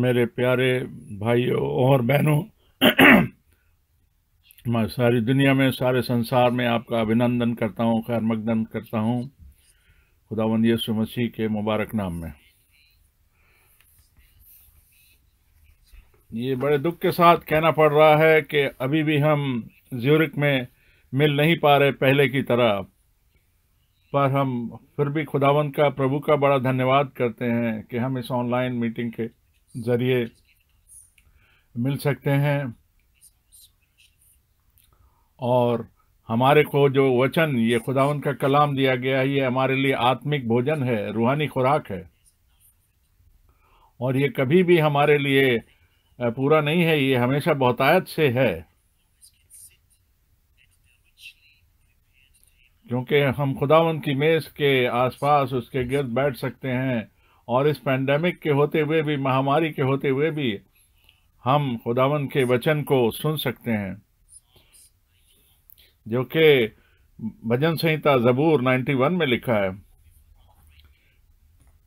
मेरे प्यारे भाइयों और बहनों मैं सारी दुनिया में सारे संसार में आपका अभिनंदन करता हूँ खैर मकदम करता हूँ खुदावंद यसु मसीह के मुबारक नाम में ये बड़े दुख के साथ कहना पड़ रहा है कि अभी भी हम ज्यूरिक में मिल नहीं पा रहे पहले की तरह पर हम फिर भी खुदावंत का प्रभु का बड़ा धन्यवाद करते हैं कि हम इस ऑनलाइन मीटिंग के ज़रिए मिल सकते हैं और हमारे को जो वचन ये खुदावन का कलाम दिया गया है ये हमारे लिए आत्मिक भोजन है रूहानी खुराक है और ये कभी भी हमारे लिए पूरा नहीं है ये हमेशा बहुतायत से है क्योंकि हम खुदावन की मेज़ के आसपास उसके गिर्द बैठ सकते हैं और इस पैंडमिक के होते हुए भी महामारी के होते हुए भी हम खुदावन के वचन को सुन सकते हैं जो कि भजन संहिता जबूर 91 में लिखा है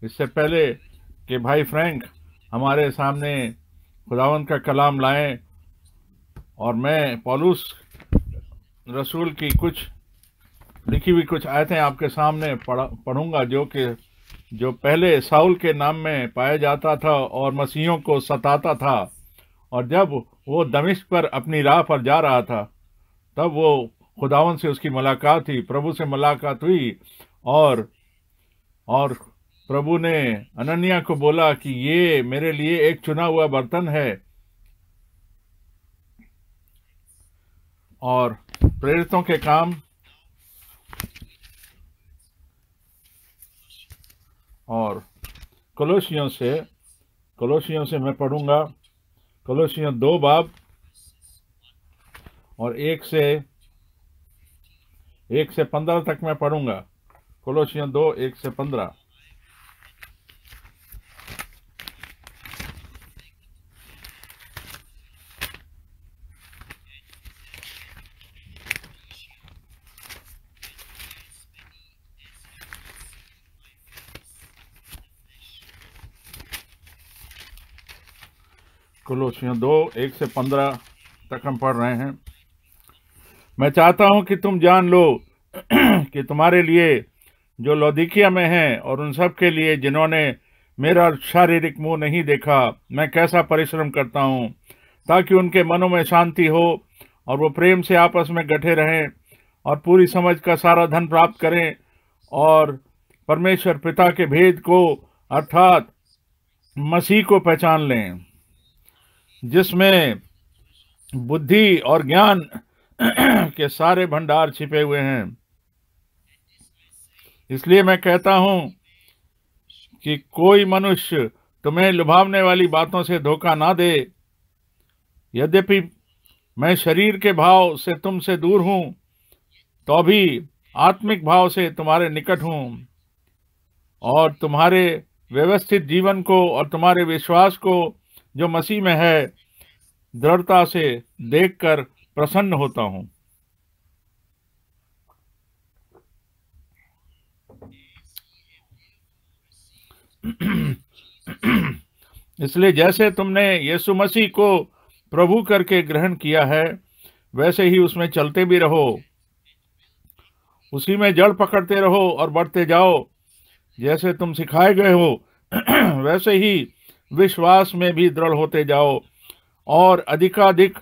इससे पहले कि भाई फ्रैंक हमारे सामने खुदावन का कलाम लाएं और मैं पॉलूस रसूल की कुछ लिखी हुई कुछ आयतें आपके सामने पढ़ पढ़ूंगा जो कि जो पहले साउल के नाम में पाया जाता था और मसीहों को सताता था और जब वो दमिश्क पर अपनी राह पर जा रहा था तब वो खुदावन से उसकी मुलाकात हुई प्रभु से मुलाकात हुई और और प्रभु ने अनन्या को बोला कि ये मेरे लिए एक चुना हुआ बर्तन है और प्रेरितों के काम और कलोशियों से कलोशियों से मैं पढ़ूंगा कलोशियों दो बाब और एक से एक से पंद्रह तक मैं पढ़ूंगा कलोशियों दो एक से पंद्रह कुलोसियों दो एक से पंद्रह तक हम पढ़ रहे हैं मैं चाहता हूं कि तुम जान लो कि तुम्हारे लिए जो लौदिकिया में हैं और उन सब के लिए जिन्होंने मेरा शारीरिक मुंह नहीं देखा मैं कैसा परिश्रम करता हूं ताकि उनके मनों में शांति हो और वो प्रेम से आपस में गठे रहें और पूरी समझ का सारा धन प्राप्त करें और परमेश्वर पिता के भेद को अर्थात मसीह को पहचान लें जिसमें बुद्धि और ज्ञान के सारे भंडार छिपे हुए हैं इसलिए मैं कहता हूं कि कोई मनुष्य तुम्हें लुभावने वाली बातों से धोखा ना दे यद्यपि मैं शरीर के भाव से तुमसे दूर हूं तो भी आत्मिक भाव से तुम्हारे निकट हूं और तुम्हारे व्यवस्थित जीवन को और तुम्हारे विश्वास को जो मसीह में है दृढ़ता से देखकर प्रसन्न होता हूं इसलिए जैसे तुमने यीशु मसीह को प्रभु करके ग्रहण किया है वैसे ही उसमें चलते भी रहो उसी में जड़ पकड़ते रहो और बढ़ते जाओ जैसे तुम सिखाए गए हो वैसे ही विश्वास में भी दृढ़ होते जाओ और अधिकाधिक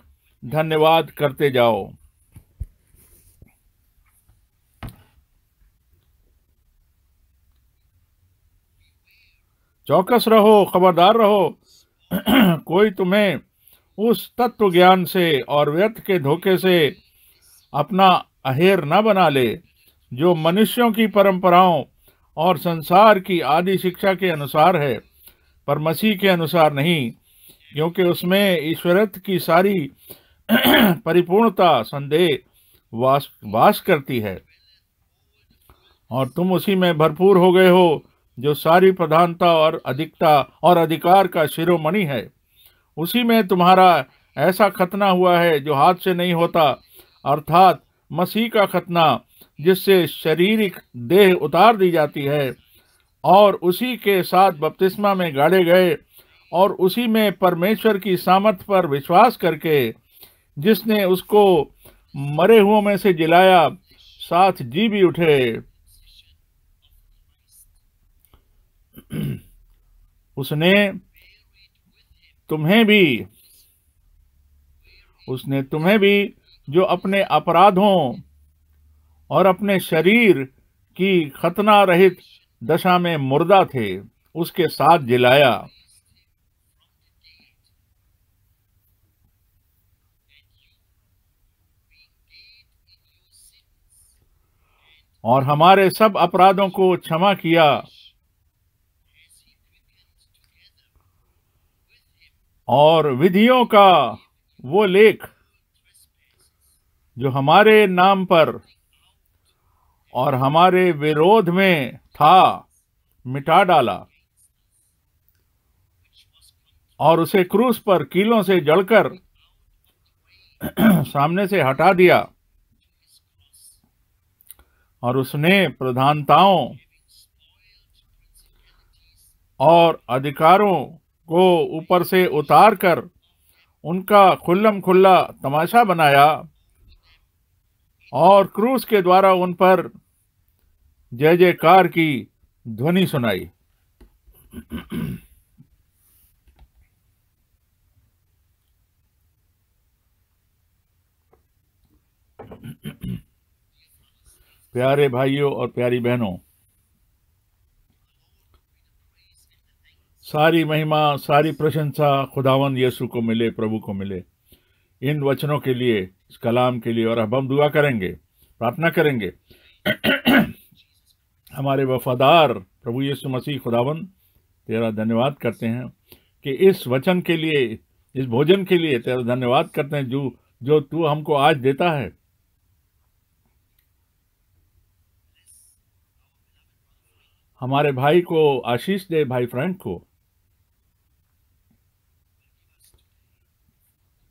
धन्यवाद करते जाओ चौकस रहो खबरदार रहो कोई तुम्हें उस तत्व ज्ञान से और व्यर्थ के धोखे से अपना अहेर न बना ले जो मनुष्यों की परंपराओं और संसार की आदि शिक्षा के अनुसार है पर मसीह के अनुसार नहीं क्योंकि उसमें ईश्वरत्व की सारी परिपूर्णता संदेह वास वास करती है और तुम उसी में भरपूर हो गए हो जो सारी प्रधानता और अधिकता और अधिकार का शिरोमणि है उसी में तुम्हारा ऐसा खतना हुआ है जो हाथ से नहीं होता अर्थात मसीह का खतना जिससे शारीरिक देह उतार दी जाती है और उसी के साथ बपतिस्मा में गाड़े गए और उसी में परमेश्वर की सामर्थ पर विश्वास करके जिसने उसको मरे हुओं में से जिलाया साथ जी भी उठे उसने तुम्हें भी उसने तुम्हें भी जो अपने अपराधों और अपने शरीर की खतना रहित दशा में मुर्दा थे उसके साथ जिलाया और हमारे सब अपराधों को क्षमा किया और विधियों का वो लेख जो हमारे नाम पर और हमारे विरोध में था मिटा डाला और उसे क्रूस पर कीलों से जड़कर सामने से हटा दिया और उसने प्रधानताओं और अधिकारों को ऊपर से उतार कर उनका खुल्लम खुल्ला तमाशा बनाया और क्रूस के द्वारा उन पर जय जयकार की ध्वनि सुनाई प्यारे भाइयों और प्यारी बहनों सारी महिमा सारी प्रशंसा खुदावन यीशु को मिले प्रभु को मिले इन वचनों के लिए इस कलाम के लिए और अब हम दुआ करेंगे प्रार्थना करेंगे हमारे वफादार प्रभु यीशु मसीह खुदावन तेरा धन्यवाद करते हैं कि इस वचन के लिए इस भोजन के लिए तेरा धन्यवाद करते हैं जो जो तू हमको आज देता है हमारे भाई को आशीष दे भाई फ्रेंड को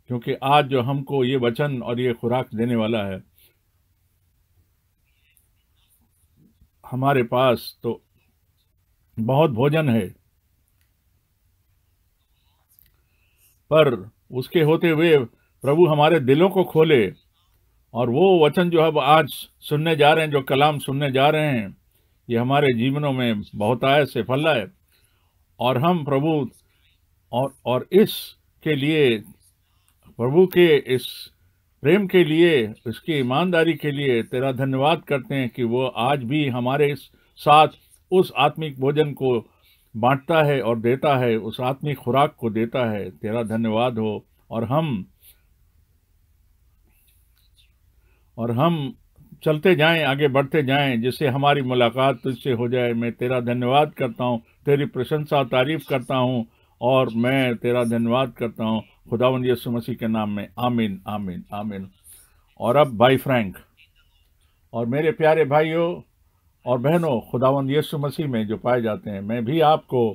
क्योंकि आज जो हमको ये वचन और ये खुराक देने वाला है हमारे पास तो बहुत भोजन है पर उसके होते हुए प्रभु हमारे दिलों को खोले और वो वचन जो अब आज सुनने जा रहे हैं जो कलाम सुनने जा रहे हैं ये हमारे जीवनों में बहुत आय से फल है और हम प्रभु और और इसके लिए प्रभु के इस प्रेम के लिए उसकी ईमानदारी के लिए तेरा धन्यवाद करते हैं कि वो आज भी हमारे साथ उस आत्मिक भोजन को बांटता है और देता है उस आत्मिक खुराक को देता है तेरा धन्यवाद हो और हम और हम चलते जाएं आगे बढ़ते जाएं जिससे हमारी मुलाकात तुझसे हो जाए मैं तेरा धन्यवाद करता हूँ तेरी प्रशंसा तारीफ करता हूँ और मैं तेरा धन्यवाद करता हूँ खुदावन यसु मसीह के नाम में आमीन आमीन आमीन और अब भाई फ्रैंक और मेरे प्यारे भाइयों और बहनों खुदावन यसु मसीह में जो पाए जाते हैं मैं भी आपको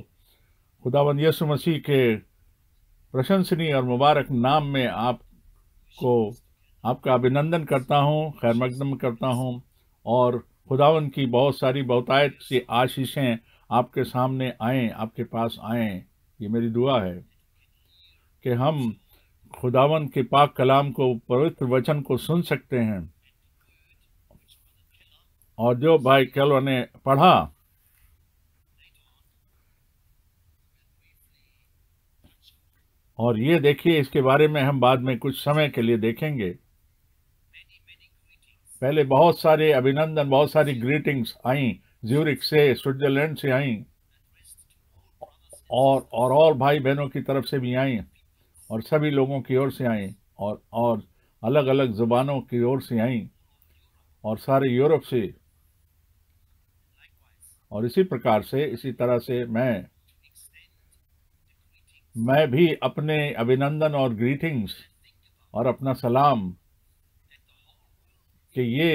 खुदावन यसु मसीह के प्रशंसनीय और मुबारक नाम में आपको आपका अभिनंदन करता हूँ खैर मकदम करता हूँ और खुदावन की बहुत सारी बहुतायत सी आशीषें आपके सामने आएँ आपके पास आएँ ये मेरी दुआ है कि हम खुदावन के पाक कलाम को पवित्र वचन को सुन सकते हैं और जो भाई कैलो ने पढ़ा और ये देखिए इसके बारे में हम बाद में कुछ समय के लिए देखेंगे पहले बहुत सारे अभिनंदन बहुत सारी ग्रीटिंग्स आई ज्यूरिक से स्विट्जरलैंड से आई और और और भाई बहनों की तरफ से भी आई और सभी लोगों की ओर से आई और और अलग अलग ज़बानों की ओर से आईं और सारे यूरोप से और इसी प्रकार से इसी तरह से मैं मैं भी अपने अभिनंदन और ग्रीटिंग्स और अपना सलाम कि ये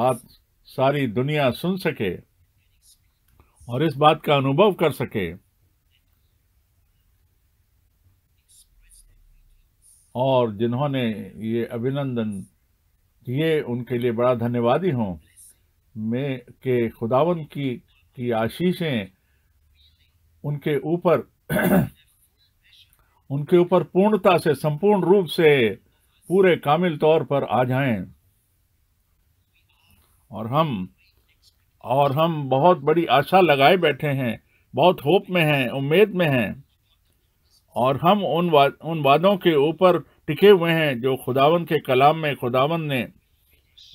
बात सारी दुनिया सुन सके और इस बात का अनुभव कर सके और जिन्होंने ये अभिनंदन दिए उनके लिए बड़ा धन्यवादी हूँ मैं के खुदावन की की आशीषें उनके ऊपर उनके ऊपर पूर्णता से संपूर्ण रूप से पूरे कामिल तौर पर आ जाएं और हम और हम बहुत बड़ी आशा लगाए बैठे हैं बहुत होप में हैं उम्मीद में हैं और हम उन वा, उन वादों के ऊपर टिके हुए हैं जो खुदावन के कलाम में खुदावन ने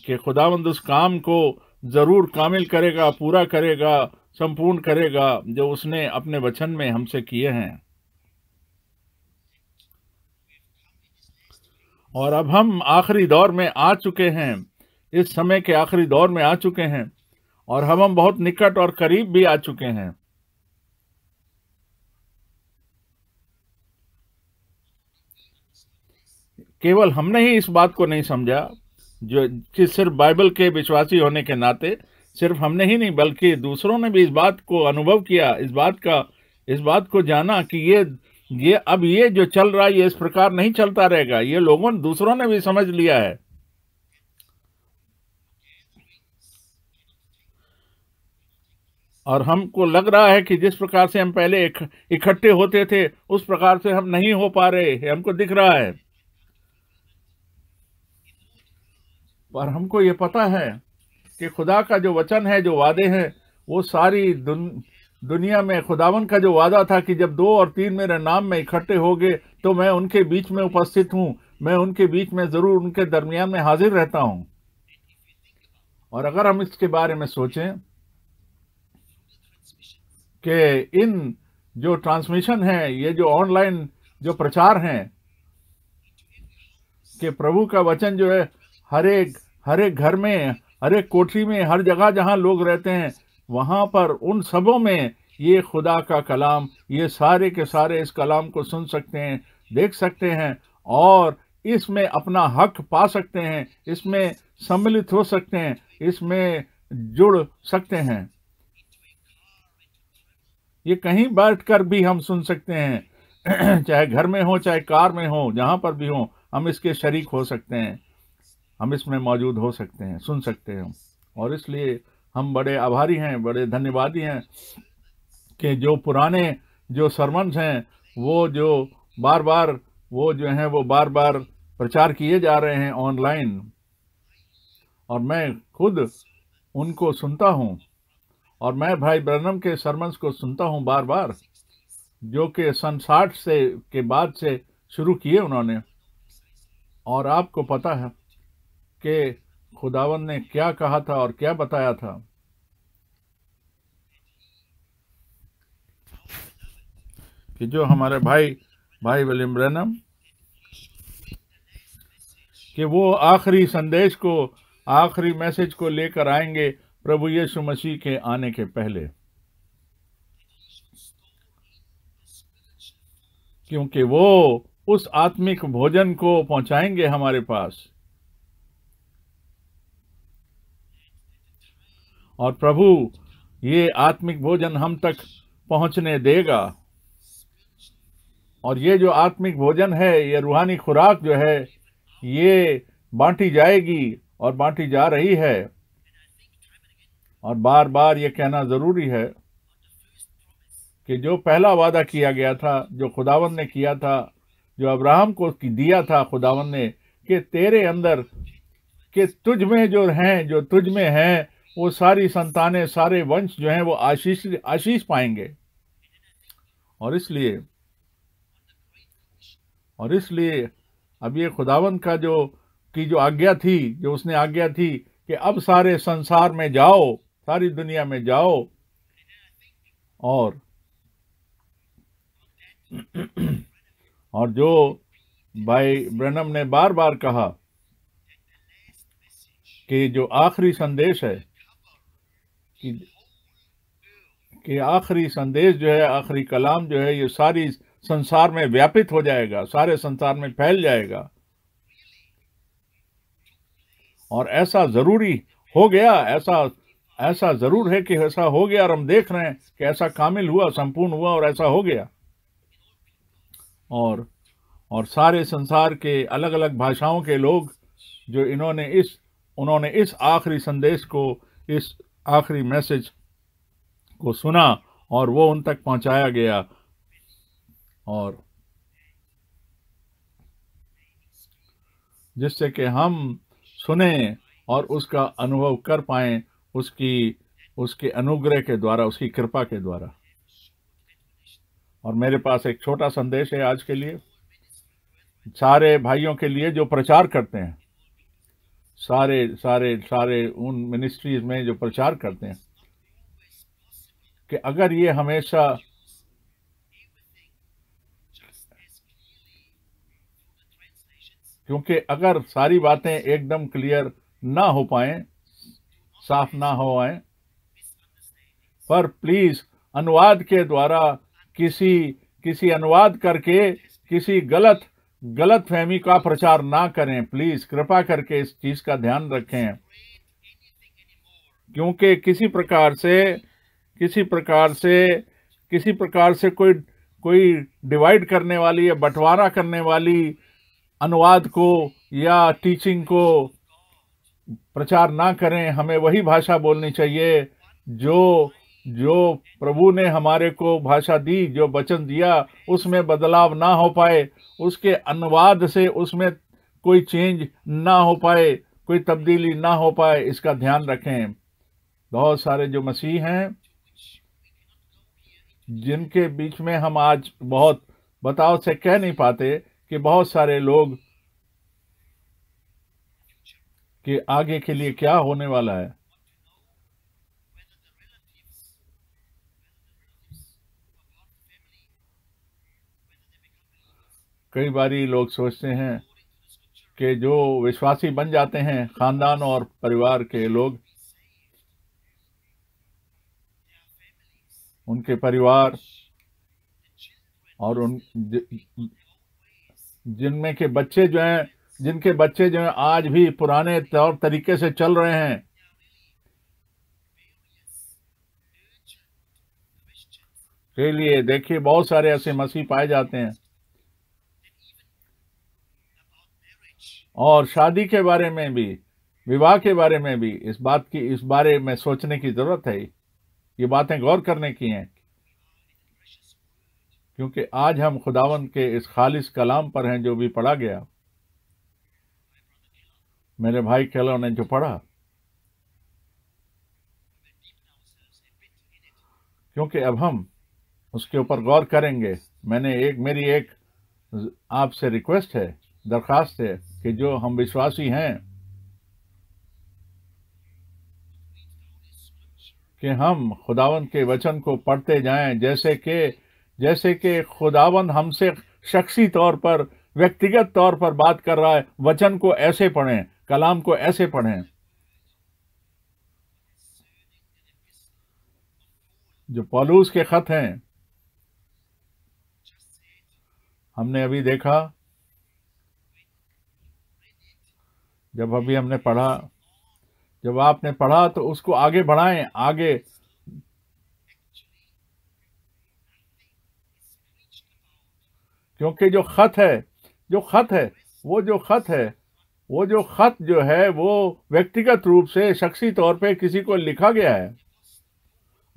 कि खुदावंद उस काम को ज़रूर कामिल करेगा पूरा करेगा संपूर्ण करेगा जो उसने अपने वचन में हमसे किए हैं और अब हम आखिरी दौर में आ चुके हैं इस समय के आखिरी दौर में आ चुके हैं और हम हम बहुत निकट और करीब भी आ चुके हैं केवल हमने ही इस बात को नहीं समझा जो कि सिर्फ बाइबल के विश्वासी होने के नाते सिर्फ हमने ही नहीं बल्कि दूसरों ने भी इस बात को अनुभव किया इस बात का इस बात को जाना कि ये ये अब ये जो चल रहा है ये इस प्रकार नहीं चलता रहेगा ये लोगों ने दूसरों ने भी समझ लिया है और हमको लग रहा है कि जिस प्रकार से हम पहले इकट्ठे होते थे उस प्रकार से हम नहीं हो पा रहे हमको दिख रहा है पर हमको ये पता है कि खुदा का जो वचन है जो वादे हैं वो सारी दुन दुनिया में खुदावन का जो वादा था कि जब दो और तीन मेरे नाम में इकट्ठे हो गए तो मैं उनके बीच में उपस्थित हूँ मैं उनके बीच में ज़रूर उनके दरमियान में हाजिर रहता हूँ और अगर हम इसके बारे में सोचें कि इन जो ट्रांसमिशन है ये जो ऑनलाइन जो प्रचार हैं कि प्रभु का वचन जो है हर एक हर एक घर में हर एक कोठरी में हर जगह जहाँ लोग रहते हैं वहाँ पर उन सबों में ये खुदा का कलाम ये सारे के सारे इस कलाम को सुन सकते हैं देख सकते हैं और इसमें अपना हक पा सकते हैं इसमें सम्मिलित हो सकते हैं इसमें जुड़ सकते हैं ये कहीं बैठकर भी हम सुन सकते हैं चाहे घर में हो चाहे कार में हो जहाँ पर भी हो हम इसके शरीक हो सकते हैं हम इसमें मौजूद हो सकते हैं सुन सकते हैं और इसलिए हम बड़े आभारी हैं बड़े धन्यवादी हैं कि जो पुराने जो सरमंस हैं वो जो बार बार वो जो हैं वो बार बार प्रचार किए जा रहे हैं ऑनलाइन और मैं खुद उनको सुनता हूँ और मैं भाई ब्रनम के सरमंस को सुनता हूँ बार बार जो कि सन साठ से के बाद से शुरू किए उन्होंने और आपको पता है के खुदावन ने क्या कहा था और क्या बताया था कि जो हमारे भाई भाई विलियम ब्रैनम कि वो आखिरी संदेश को आखिरी मैसेज को लेकर आएंगे प्रभु यीशु मसीह के आने के पहले क्योंकि वो उस आत्मिक भोजन को पहुंचाएंगे हमारे पास और प्रभु ये आत्मिक भोजन हम तक पहुंचने देगा और ये जो आत्मिक भोजन है ये रूहानी खुराक जो है ये बांटी जाएगी और बांटी जा रही है और बार बार ये कहना ज़रूरी है कि जो पहला वादा किया गया था जो खुदावन ने किया था जो अब्राहम को दिया था खुदावन ने कि तेरे अंदर कि तुझ में जो हैं जो तुझ में हैं वो सारी संतानें सारे वंश जो हैं वो आशीष आशीष पाएंगे और इसलिए और इसलिए अब ये खुदावन का जो की जो आज्ञा थी जो उसने आज्ञा थी कि अब सारे संसार में जाओ सारी दुनिया में जाओ और और जो भाई ब्रनम ने बार बार कहा कि जो आखिरी संदेश है कि कि आखिरी संदेश जो है आखिरी कलाम जो है ये सारी संसार में व्यापित हो जाएगा सारे संसार में फैल जाएगा और ऐसा ज़रूरी हो गया ऐसा ऐसा ज़रूर है कि ऐसा हो गया और हम देख रहे हैं कि ऐसा कामिल हुआ संपूर्ण हुआ और ऐसा हो गया और और सारे संसार के अलग अलग भाषाओं के लोग जो इन्होंने इस उन्होंने इस आखिरी संदेश को इस आखिरी मैसेज को सुना और वो उन तक पहुंचाया गया और जिससे कि हम सुने और उसका अनुभव कर पाए उसकी उसके अनुग्रह के द्वारा उसकी कृपा के द्वारा और मेरे पास एक छोटा संदेश है आज के लिए सारे भाइयों के लिए जो प्रचार करते हैं सारे सारे सारे उन मिनिस्ट्रीज में जो प्रचार करते हैं कि अगर ये हमेशा क्योंकि अगर सारी बातें एकदम क्लियर ना हो पाए साफ ना हो आए पर प्लीज अनुवाद के द्वारा किसी किसी अनुवाद करके किसी गलत गलत फहमी का प्रचार ना करें प्लीज कृपा करके इस चीज का ध्यान रखें क्योंकि किसी प्रकार से किसी प्रकार से किसी प्रकार से कोई कोई डिवाइड करने वाली या बंटवारा करने वाली अनुवाद को या टीचिंग को प्रचार ना करें हमें वही भाषा बोलनी चाहिए जो जो प्रभु ने हमारे को भाषा दी जो वचन दिया उसमें बदलाव ना हो पाए उसके अनुवाद से उसमें कोई चेंज ना हो पाए कोई तब्दीली ना हो पाए इसका ध्यान रखें बहुत सारे जो मसीह हैं जिनके बीच में हम आज बहुत बताव से कह नहीं पाते कि बहुत सारे लोग के आगे के लिए क्या होने वाला है कई बारी लोग सोचते हैं कि जो विश्वासी बन जाते हैं खानदान और परिवार के लोग उनके परिवार और उन जिनमें के बच्चे जो हैं जिनके बच्चे जो हैं आज भी पुराने तौर तरीके से चल रहे हैं के लिए देखिए बहुत सारे ऐसे मसीह पाए जाते हैं और शादी के बारे में भी विवाह के बारे में भी इस बात की इस बारे में सोचने की ज़रूरत है ये बातें गौर करने की हैं क्योंकि आज हम खुदावन के इस खालिश कलाम पर हैं जो भी पढ़ा गया मेरे भाई कहलो ने जो पढ़ा क्योंकि अब हम उसके ऊपर गौर करेंगे मैंने एक मेरी एक आपसे रिक्वेस्ट है दरखास्त है कि जो हम विश्वासी हैं कि हम खुदावन के वचन को पढ़ते जाएं जैसे कि जैसे कि खुदावन हमसे शख्सी तौर पर व्यक्तिगत तौर पर बात कर रहा है वचन को ऐसे पढ़ें कलाम को ऐसे पढ़ें जो पॉलूस के खत हैं हमने अभी देखा जब अभी हमने पढ़ा जब आपने पढ़ा तो उसको आगे बढ़ाएं आगे क्योंकि जो खत है जो खत है वो जो खत है वो जो खत जो है वो व्यक्तिगत रूप से शख्सी तौर पे किसी को लिखा गया है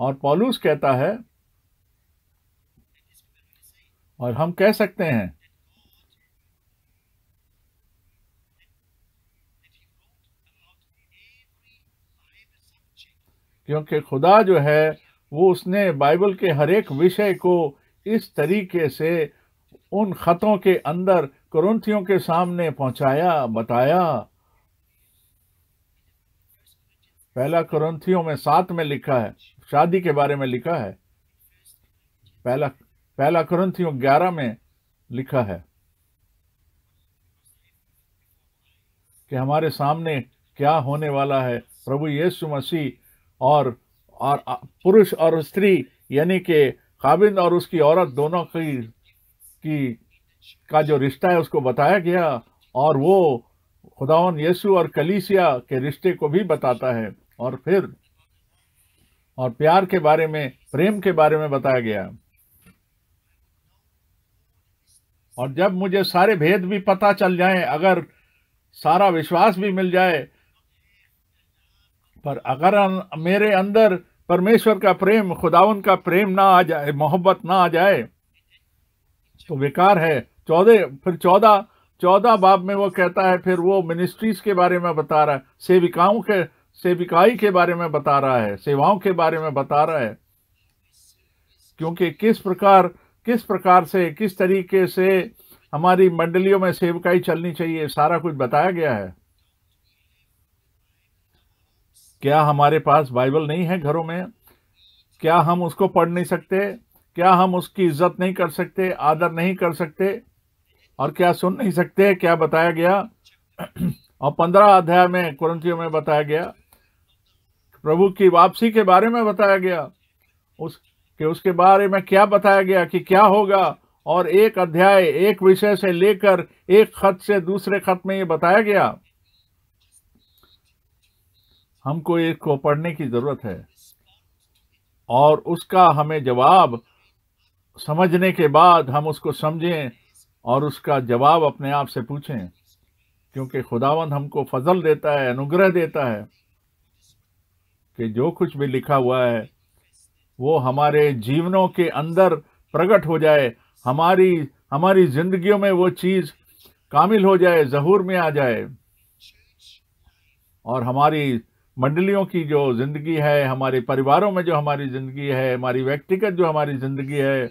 और पॉलूस कहता है और हम कह सकते हैं क्योंकि खुदा जो है वो उसने बाइबल के हर एक विषय को इस तरीके से उन ख़तों के अंदर क्रंथियों के सामने पहुंचाया बताया पहला क्रंथियों में सात में लिखा है शादी के बारे में लिखा है पहला पहला क्रंथियों ग्यारह में लिखा है कि हमारे सामने क्या होने वाला है प्रभु यीशु मसीह और और पुरुष और स्त्री यानी कि काबिंद और उसकी औरत दोनों की की का जो रिश्ता है उसको बताया गया और वो खुदावन यीशु और कलीसिया के रिश्ते को भी बताता है और फिर और प्यार के बारे में प्रेम के बारे में बताया गया और जब मुझे सारे भेद भी पता चल जाए अगर सारा विश्वास भी मिल जाए पर अगर मेरे अंदर परमेश्वर का प्रेम खुदावन का प्रेम ना आ जाए मोहब्बत ना आ जाए तो बेकार है चौदह फिर चौदह चौदह बाब में वो कहता है फिर वो मिनिस्ट्रीज के बारे में बता रहा है सेविकाओं के सेविकाई के बारे में बता रहा है सेवाओं के बारे में बता रहा है क्योंकि किस प्रकार किस प्रकार से किस तरीके से हमारी मंडलियों में सेवकाई चलनी चाहिए सारा कुछ बताया गया है क्या हमारे पास बाइबल नहीं है घरों में क्या हम उसको पढ़ नहीं सकते क्या हम उसकी इज्जत नहीं कर सकते आदर नहीं कर सकते और क्या सुन नहीं सकते क्या बताया गया और पंद्रह अध्याय में कुरंतियों में बताया गया प्रभु की वापसी के बारे में बताया गया उस कि उसके बारे में क्या बताया गया कि क्या होगा और एक अध्याय एक विषय से लेकर एक खत से दूसरे खत में ये बताया गया हमको इसको पढ़ने की ज़रूरत है और उसका हमें जवाब समझने के बाद हम उसको समझें और उसका जवाब अपने आप से पूछें क्योंकि खुदावंद हमको फजल देता है अनुग्रह देता है कि जो कुछ भी लिखा हुआ है वो हमारे जीवनों के अंदर प्रकट हो जाए हमारी हमारी जिंदगियों में वो चीज़ कामिल हो जाए जहूर में आ जाए और हमारी मंडलियों की जो ज़िंदगी है हमारे परिवारों में जो हमारी ज़िंदगी है हमारी व्यक्तिगत जो हमारी ज़िंदगी है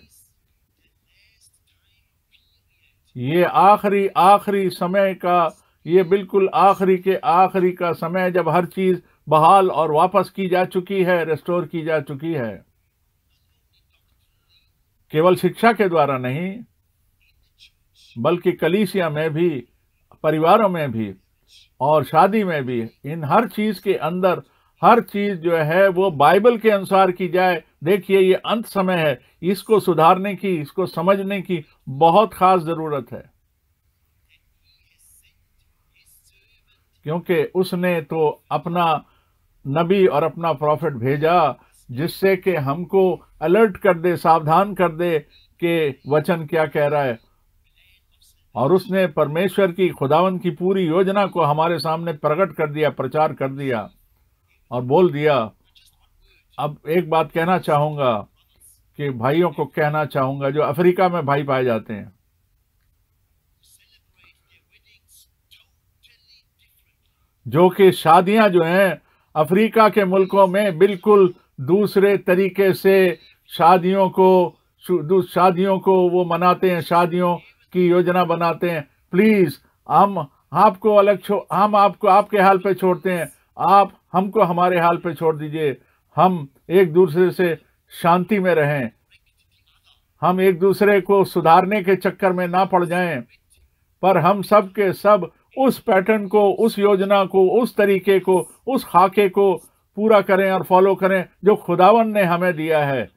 ये आखिरी आखिरी समय का ये बिल्कुल आखिरी के आखिरी का समय जब हर चीज़ बहाल और वापस की जा चुकी है रेस्टोर की जा चुकी है केवल शिक्षा के द्वारा नहीं बल्कि कलीसिया में भी परिवारों में भी और शादी में भी इन हर चीज़ के अंदर हर चीज़ जो है वो बाइबल के अनुसार की जाए देखिए ये अंत समय है इसको सुधारने की इसको समझने की बहुत ख़ास ज़रूरत है क्योंकि उसने तो अपना नबी और अपना प्रॉफिट भेजा जिससे कि हमको अलर्ट कर दे सावधान कर दे कि वचन क्या कह रहा है और उसने परमेश्वर की खुदावन की पूरी योजना को हमारे सामने प्रकट कर दिया प्रचार कर दिया और बोल दिया अब एक बात कहना चाहूँगा कि भाइयों को कहना चाहूँगा जो अफ्रीका में भाई पाए जाते हैं जो कि शादियां जो हैं अफ्रीका के मुल्कों में बिल्कुल दूसरे तरीके से शादियों को शादियों को वो मनाते हैं शादियों की योजना बनाते हैं प्लीज हम आपको अलग छो हम आपको आपके हाल पे छोड़ते हैं आप हमको हमारे हाल पे छोड़ दीजिए हम एक दूसरे से शांति में रहें हम एक दूसरे को सुधारने के चक्कर में ना पड़ जाएं पर हम सब के सब उस पैटर्न को उस योजना को उस तरीके को उस खाके को पूरा करें और फॉलो करें जो खुदावन ने हमें दिया है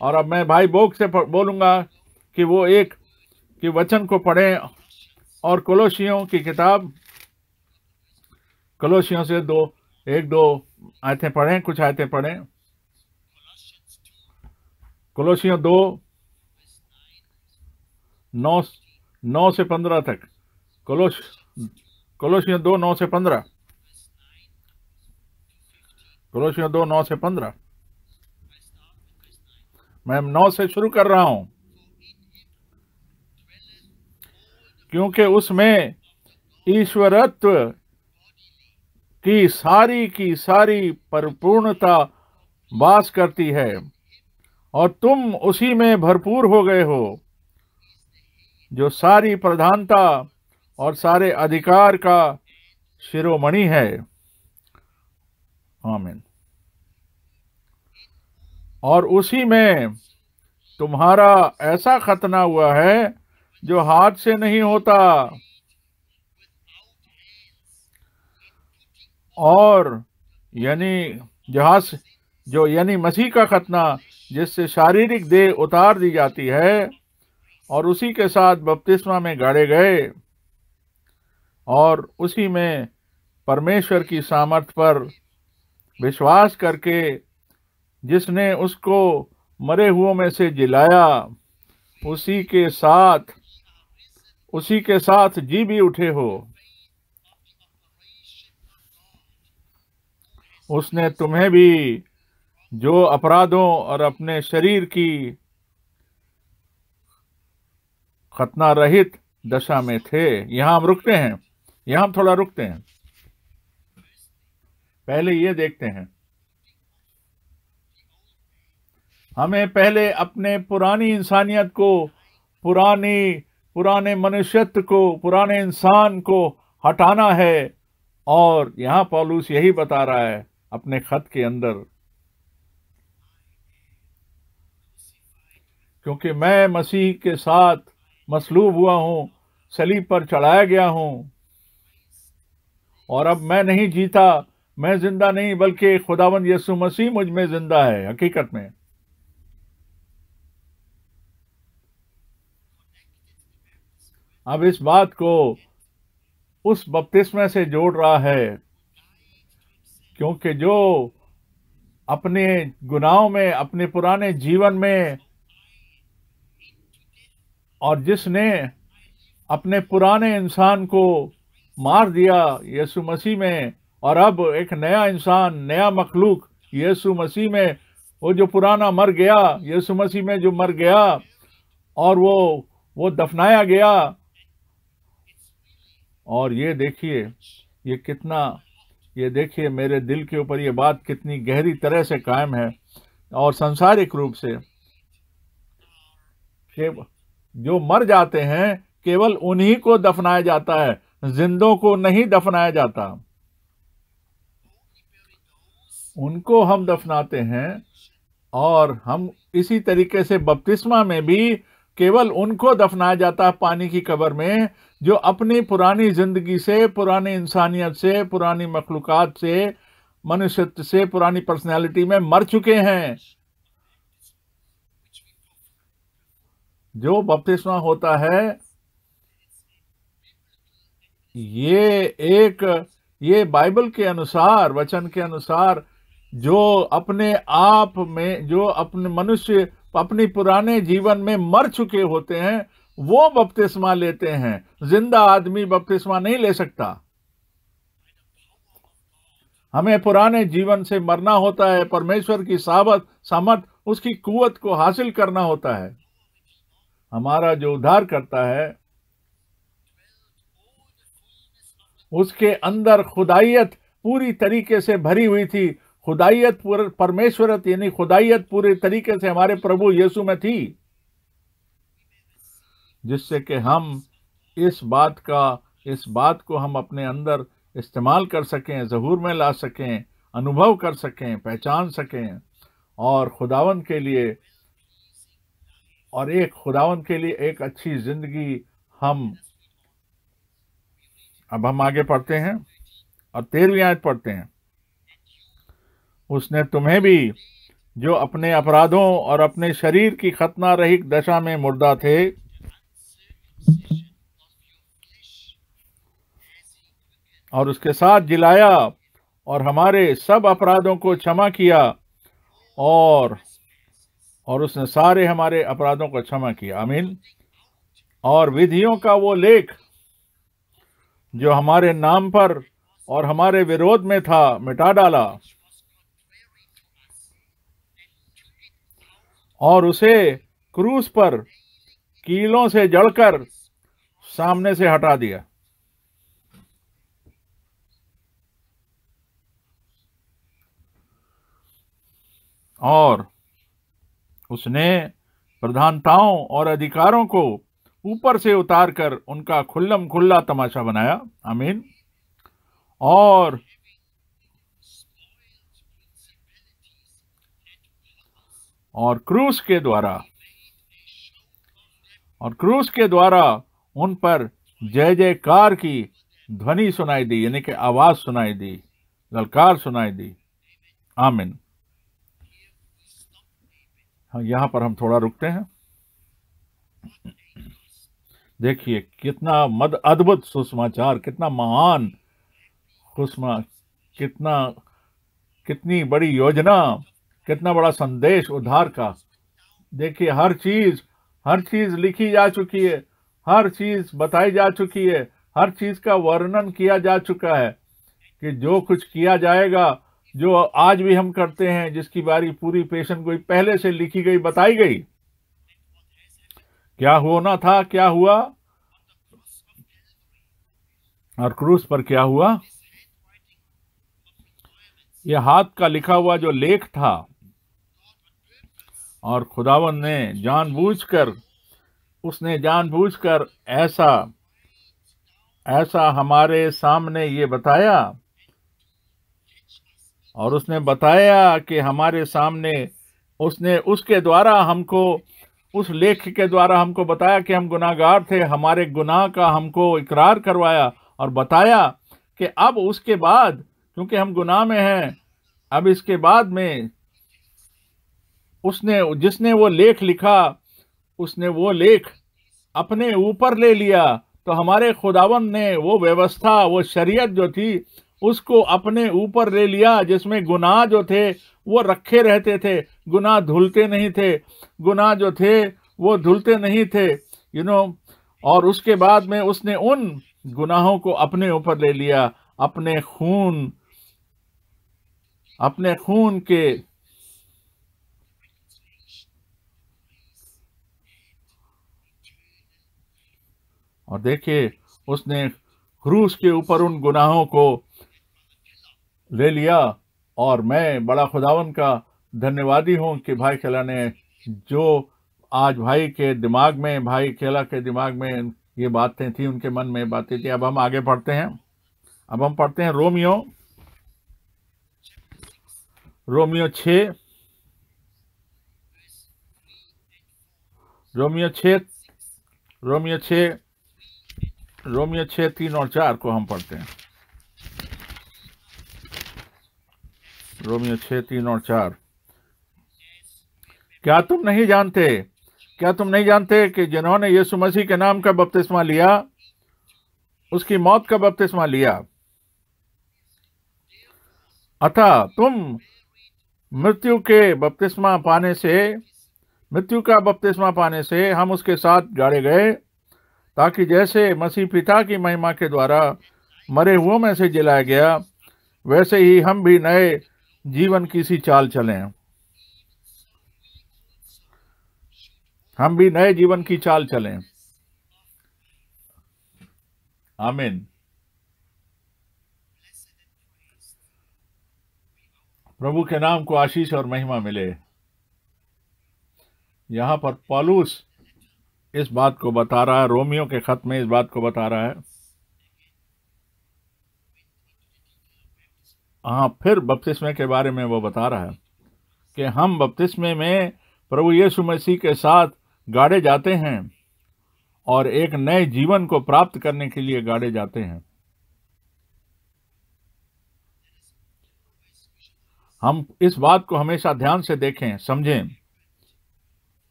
और अब मैं भाई बोग से बोलूंगा कि वो एक कि वचन को पढ़ें और कलोशियों की किताब कलोशियों से दो एक दो आयतें पढ़ें कुछ आयतें पढ़ें कलोशियों दो नौ नौ से पंद्रह तक कलोश कलोशियों दो नौ से पंद्रह कलोशियों दो नौ से पंद्रह मैं नौ से शुरू कर रहा हूं क्योंकि उसमें ईश्वरत्व की सारी की सारी परिपूर्णता बास करती है और तुम उसी में भरपूर हो गए हो जो सारी प्रधानता और सारे अधिकार का शिरोमणि है आमिन और उसी में तुम्हारा ऐसा खतना हुआ है जो हाथ से नहीं होता और यानी जहाज जो यानी मसीह का खतना जिससे शारीरिक देह उतार दी जाती है और उसी के साथ बपतिस्मा में गाड़े गए और उसी में परमेश्वर की सामर्थ पर विश्वास करके जिसने उसको मरे हुओं में से जिलाया उसी के साथ उसी के साथ जी भी उठे हो उसने तुम्हें भी जो अपराधों और अपने शरीर की खतना रहित दशा में थे यहां हम रुकते हैं यहां हम थोड़ा रुकते हैं पहले ये देखते हैं हमें पहले अपने पुरानी इंसानियत को पुरानी पुराने मनुष्यत्व को पुराने इंसान को हटाना है और यहाँ पॉलूस यही बता रहा है अपने खत के अंदर क्योंकि मैं मसीह के साथ मसलूब हुआ हूँ सलीब पर चढ़ाया गया हूँ और अब मैं नहीं जीता मैं जिंदा नहीं बल्कि खुदावंद यसु मसीह मुझ में जिंदा है हकीकत में अब इस बात को उस बपतिस्मे से जोड़ रहा है क्योंकि जो अपने गुनाहों में अपने पुराने जीवन में और जिसने अपने पुराने इंसान को मार दिया यीशु मसीह में और अब एक नया इंसान नया मखलूक यीशु मसीह में वो जो पुराना मर गया यीशु मसीह में जो मर गया और वो वो दफनाया गया और ये देखिए ये कितना ये देखिए मेरे दिल के ऊपर ये बात कितनी गहरी तरह से कायम है और सांसारिक रूप से जो मर जाते हैं केवल उन्हीं को दफनाया जाता है जिंदों को नहीं दफनाया जाता उनको हम दफनाते हैं और हम इसी तरीके से बपतिस्मा में भी केवल उनको दफनाया जाता है पानी की कबर में जो अपनी पुरानी ज़िंदगी से पुरानी इंसानियत से पुरानी मखलूकत से मनुष्यत्व से पुरानी पर्सनैलिटी में मर चुके हैं जो बपतिस्मा होता है ये एक ये बाइबल के अनुसार वचन के अनुसार जो अपने आप में जो अपने मनुष्य अपने पुराने जीवन में मर चुके होते हैं वो बपतिस्मा लेते हैं जिंदा आदमी बपतिस्मा नहीं ले सकता हमें पुराने जीवन से मरना होता है परमेश्वर की साबत सामत उसकी कुवत को हासिल करना होता है हमारा जो उद्धार करता है उसके अंदर खुदाइत पूरी तरीके से भरी हुई थी खुदाइत परमेश्वरत यानी खुदाइत पूरे तरीके से हमारे प्रभु यीशु में थी जिससे कि हम इस बात का इस बात को हम अपने अंदर इस्तेमाल कर सकें जहूर में ला सकें अनुभव कर सकें पहचान सकें और खुदावन के लिए और एक खुदावन के लिए एक अच्छी ज़िंदगी हम अब हम आगे पढ़ते हैं और तेरहवीं आयत पढ़ते हैं उसने तुम्हें भी जो अपने अपराधों और अपने शरीर की खतना रहित दशा में मुर्दा थे और उसके साथ जिलाया और हमारे सब अपराधों को क्षमा किया और और उसने सारे हमारे अपराधों को क्षमा किया आमीन और विधियों का वो लेख जो हमारे नाम पर और हमारे विरोध में था मिटा डाला और उसे क्रूस पर कीलों से जड़कर सामने से हटा दिया और उसने प्रधानताओं और अधिकारों को ऊपर से उतारकर उनका खुल्लम खुल्ला तमाशा बनाया आमीन और और क्रूस के द्वारा और क्रूस के द्वारा उन पर जय जयकार की ध्वनि सुनाई दी यानी कि आवाज सुनाई दी ललकार सुनाई दी आमिन हाँ यहां पर हम थोड़ा रुकते हैं देखिए कितना मद अद्भुत सुषमाचार कितना महान खुशमा कितना कितनी बड़ी योजना कितना बड़ा संदेश उद्धार का देखिए हर चीज हर चीज लिखी जा चुकी है हर चीज बताई जा चुकी है हर चीज का वर्णन किया जा चुका है कि जो कुछ किया जाएगा जो आज भी हम करते हैं जिसकी बारी पूरी पेशन गोई पहले से लिखी गई बताई गई क्या होना था क्या हुआ और क्रूस पर क्या हुआ यह हाथ का लिखा हुआ जो लेख था और खुदावन ने जानबूझकर उसने जानबूझकर ऐसा ऐसा हमारे सामने ये बताया और उसने बताया कि हमारे सामने उसने उसके द्वारा हमको उस लेख के द्वारा हमको बताया कि हम गुनाहगार थे हमारे गुनाह का हमको इकरार करवाया और बताया कि अब उसके बाद क्योंकि हम गुनाह में हैं अब इसके बाद में उसने जिसने वो लेख लिखा उसने वो लेख अपने ऊपर ले लिया तो हमारे खुदावन ने वो व्यवस्था वो शरीयत जो थी उसको अपने ऊपर ले लिया जिसमें गुनाह जो थे वो रखे रहते थे गुनाह धुलते नहीं थे गुनाह जो थे वो धुलते नहीं थे यू you नो know, और उसके बाद में उसने उन गुनाहों को अपने ऊपर ले लिया अपने खून अपने खून के और देखिए उसने क्रूस के ऊपर उन गुनाहों को ले लिया और मैं बड़ा खुदावन का धन्यवादी हूँ कि भाई खेला ने जो आज भाई के दिमाग में भाई खेला के दिमाग में ये बातें थी उनके मन में बातें थी अब हम आगे पढ़ते हैं अब हम पढ़ते हैं रोमियो रोमियो छ रोमियो छ रोमियो छ रोमियो छः तीन और चार को हम पढ़ते हैं रोमियो छः तीन और चार क्या तुम नहीं जानते क्या तुम नहीं जानते कि जिन्होंने यीशु मसीह के नाम का बपतिस्मा लिया उसकी मौत का बपतिस्मा लिया अतः तुम मृत्यु के बपतिस्मा पाने से मृत्यु का बपतिस्मा पाने से हम उसके साथ गाड़े गए ताकि जैसे मसीह पिता की महिमा के द्वारा मरे हुओं में से जलाया गया वैसे ही हम भी नए जीवन की सी चाल चलें हम भी नए जीवन की चाल चलें आमीन प्रभु के नाम को आशीष और महिमा मिले यहां पर पॉलूस इस बात को बता रहा है रोमियो के ख़त में इस बात को बता रहा है हाँ फिर बपतिस्मे के बारे में वो बता रहा है कि हम बपतिस्मे में प्रभु यीशु मसीह के साथ गाड़े जाते हैं और एक नए जीवन को प्राप्त करने के लिए गाड़े जाते हैं हम इस बात को हमेशा ध्यान से देखें समझें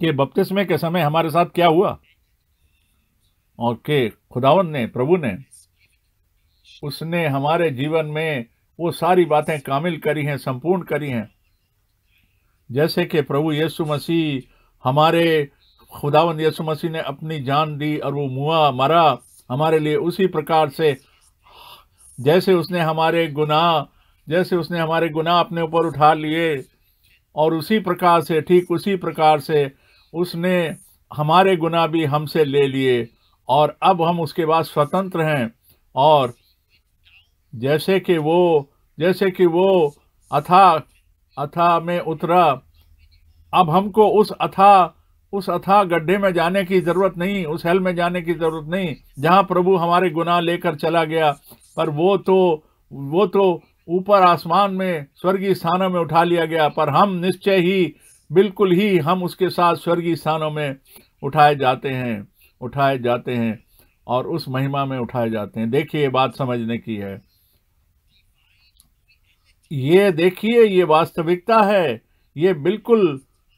कि बपतिस्मे के समय हमारे साथ क्या हुआ और के खुदावन ने प्रभु ने उसने हमारे जीवन में वो सारी बातें कामिल करी हैं संपूर्ण करी हैं जैसे कि प्रभु यीशु मसीह हमारे खुदावन यीशु मसीह ने अपनी जान दी और वो मुआ मरा हमारे लिए उसी प्रकार से जैसे उसने हमारे गुनाह जैसे उसने हमारे गुनाह अपने ऊपर उठा लिए और उसी प्रकार से ठीक उसी प्रकार से उसने हमारे गुना भी हमसे ले लिए और अब हम उसके बाद स्वतंत्र हैं और जैसे कि वो जैसे कि वो अथा अथा में उतरा अब हमको उस अथा उस अथा गड्ढे में जाने की ज़रूरत नहीं उस हेल में जाने की ज़रूरत नहीं जहाँ प्रभु हमारे गुनाह लेकर चला गया पर वो तो वो तो ऊपर आसमान में स्वर्गीय स्थानों में उठा लिया गया पर हम निश्चय ही बिल्कुल ही हम उसके साथ स्वर्गीय स्थानों में उठाए जाते हैं उठाए जाते हैं और उस महिमा में उठाए जाते हैं देखिए ये बात समझने की है ये देखिए ये वास्तविकता है ये बिल्कुल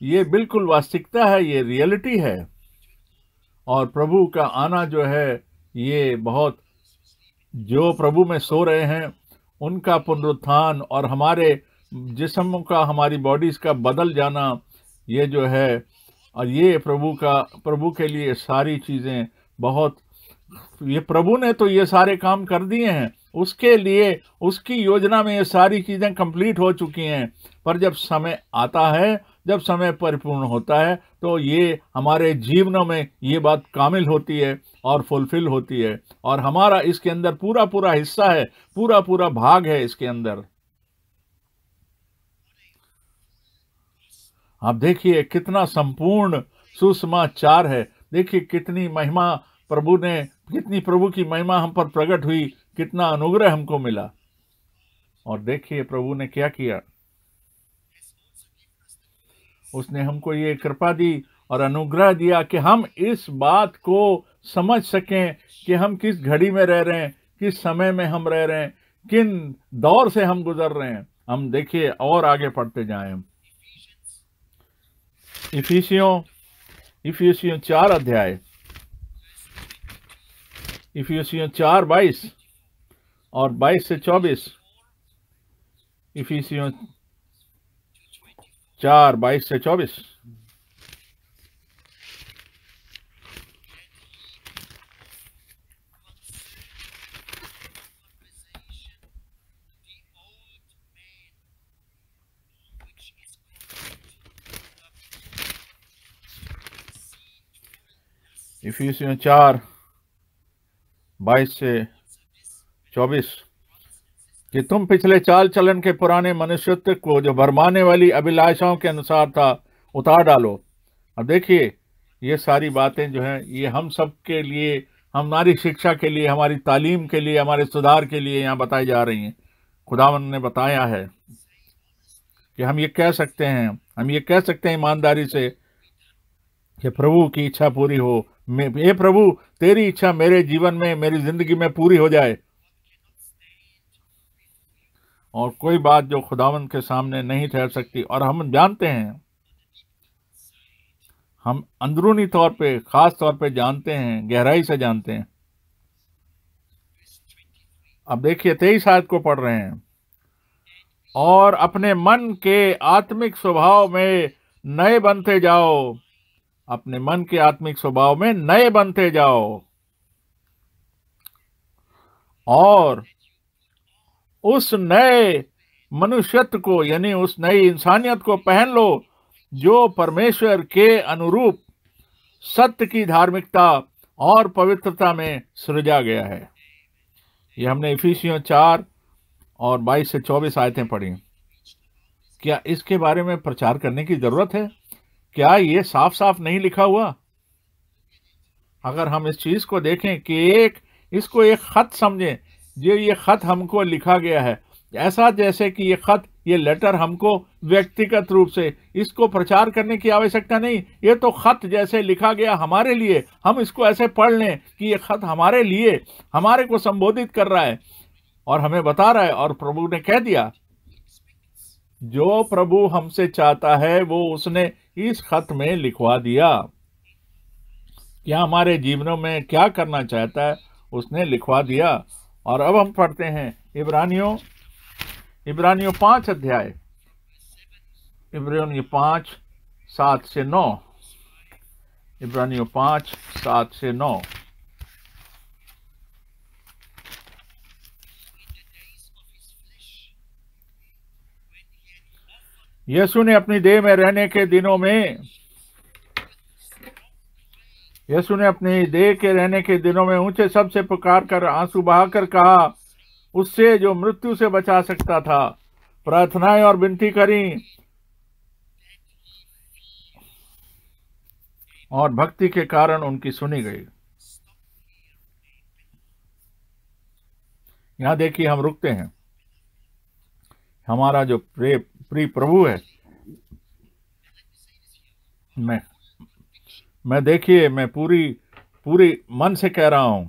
ये बिल्कुल वास्तविकता है ये रियलिटी है और प्रभु का आना जो है ये बहुत जो प्रभु में सो रहे हैं उनका पुनरुत्थान और हमारे जिसम का हमारी बॉडीज़ का बदल जाना ये जो है और ये प्रभु का प्रभु के लिए सारी चीज़ें बहुत ये प्रभु ने तो ये सारे काम कर दिए हैं उसके लिए उसकी योजना में ये सारी चीज़ें कंप्लीट हो चुकी हैं पर जब समय आता है जब समय परिपूर्ण होता है तो ये हमारे जीवनों में ये बात कामिल होती है और फुलफिल होती है और हमारा इसके अंदर पूरा पूरा हिस्सा है पूरा पूरा भाग है इसके अंदर आप देखिए कितना संपूर्ण सुसमाचार है देखिए कितनी महिमा प्रभु ने कितनी प्रभु की महिमा हम पर प्रकट हुई कितना अनुग्रह हमको मिला और देखिए प्रभु ने क्या किया उसने हमको ये कृपा दी और अनुग्रह दिया कि हम इस बात को समझ सकें कि हम किस घड़ी में रह रहे हैं किस समय में हम रह रहे हैं किन दौर से हम गुजर रहे हैं हम देखिए और आगे पढ़ते जाएं हम इफिसियों इफियसियों चार अध्याय इफियसियों चार बाईस और बाईस से चौबीस इफिसियों चार बाईस से चौबीस इफिसियों चार बाईस से चौबीस कि तुम पिछले चाल चलन के पुराने मनुष्यत्व को जो भरमाने वाली अभिलाषाओं के अनुसार था उतार डालो अब देखिए ये सारी बातें जो हैं ये हम सब के लिए हमारी शिक्षा के लिए हमारी तालीम के लिए हमारे सुधार के लिए यहाँ बताई जा रही हैं खुदावन ने बताया है कि हम ये कह सकते हैं हम ये कह सकते हैं ईमानदारी से कि प्रभु की इच्छा पूरी हो हे प्रभु तेरी इच्छा मेरे जीवन में मेरी जिंदगी में पूरी हो जाए और कोई बात जो खुदावन के सामने नहीं ठहर सकती और हम जानते हैं हम अंदरूनी तौर पे खास तौर पे जानते हैं गहराई से जानते हैं अब देखिए तेईस आयत को पढ़ रहे हैं और अपने मन के आत्मिक स्वभाव में नए बनते जाओ अपने मन के आत्मिक स्वभाव में नए बनते जाओ और उस नए मनुष्यत्व को यानी उस नई इंसानियत को पहन लो जो परमेश्वर के अनुरूप सत्य की धार्मिकता और पवित्रता में सृजा गया है यह हमने इफिसियों चार और बाईस से चौबीस आयतें पढ़ी क्या इसके बारे में प्रचार करने की जरूरत है क्या ये साफ साफ नहीं लिखा हुआ अगर हम इस चीज को देखें कि एक इसको एक खत समझें जो ये खत हमको लिखा गया है ऐसा जैसे कि ये खत ये लेटर हमको व्यक्तिगत रूप से इसको प्रचार करने की आवश्यकता नहीं ये तो खत जैसे लिखा गया हमारे लिए हम इसको ऐसे पढ़ लें कि ये खत हमारे लिए हमारे को संबोधित कर रहा है और हमें बता रहा है और प्रभु ने कह दिया जो प्रभु हमसे चाहता है वो उसने इस खत में लिखवा दिया क्या हमारे जीवनों में क्या करना चाहता है उसने लिखवा दिया और अब हम पढ़ते हैं इब्रानियों इब्रानियों पांच अध्याय इब्रानियों पांच सात से नौ इब्रानियों पांच सात से नौ यसु ने अपनी देह में रहने के दिनों में यसु ने अपनी देह के रहने के दिनों में ऊंचे सब से पुकार कर आंसू बहाकर कहा उससे जो मृत्यु से बचा सकता था प्रार्थनाएं और विनती करी और भक्ति के कारण उनकी सुनी गई यहां देखिए हम रुकते हैं हमारा जो प्रेप प्रिय प्रभु है मैं मैं देखिए मैं पूरी पूरी मन से कह रहा हूं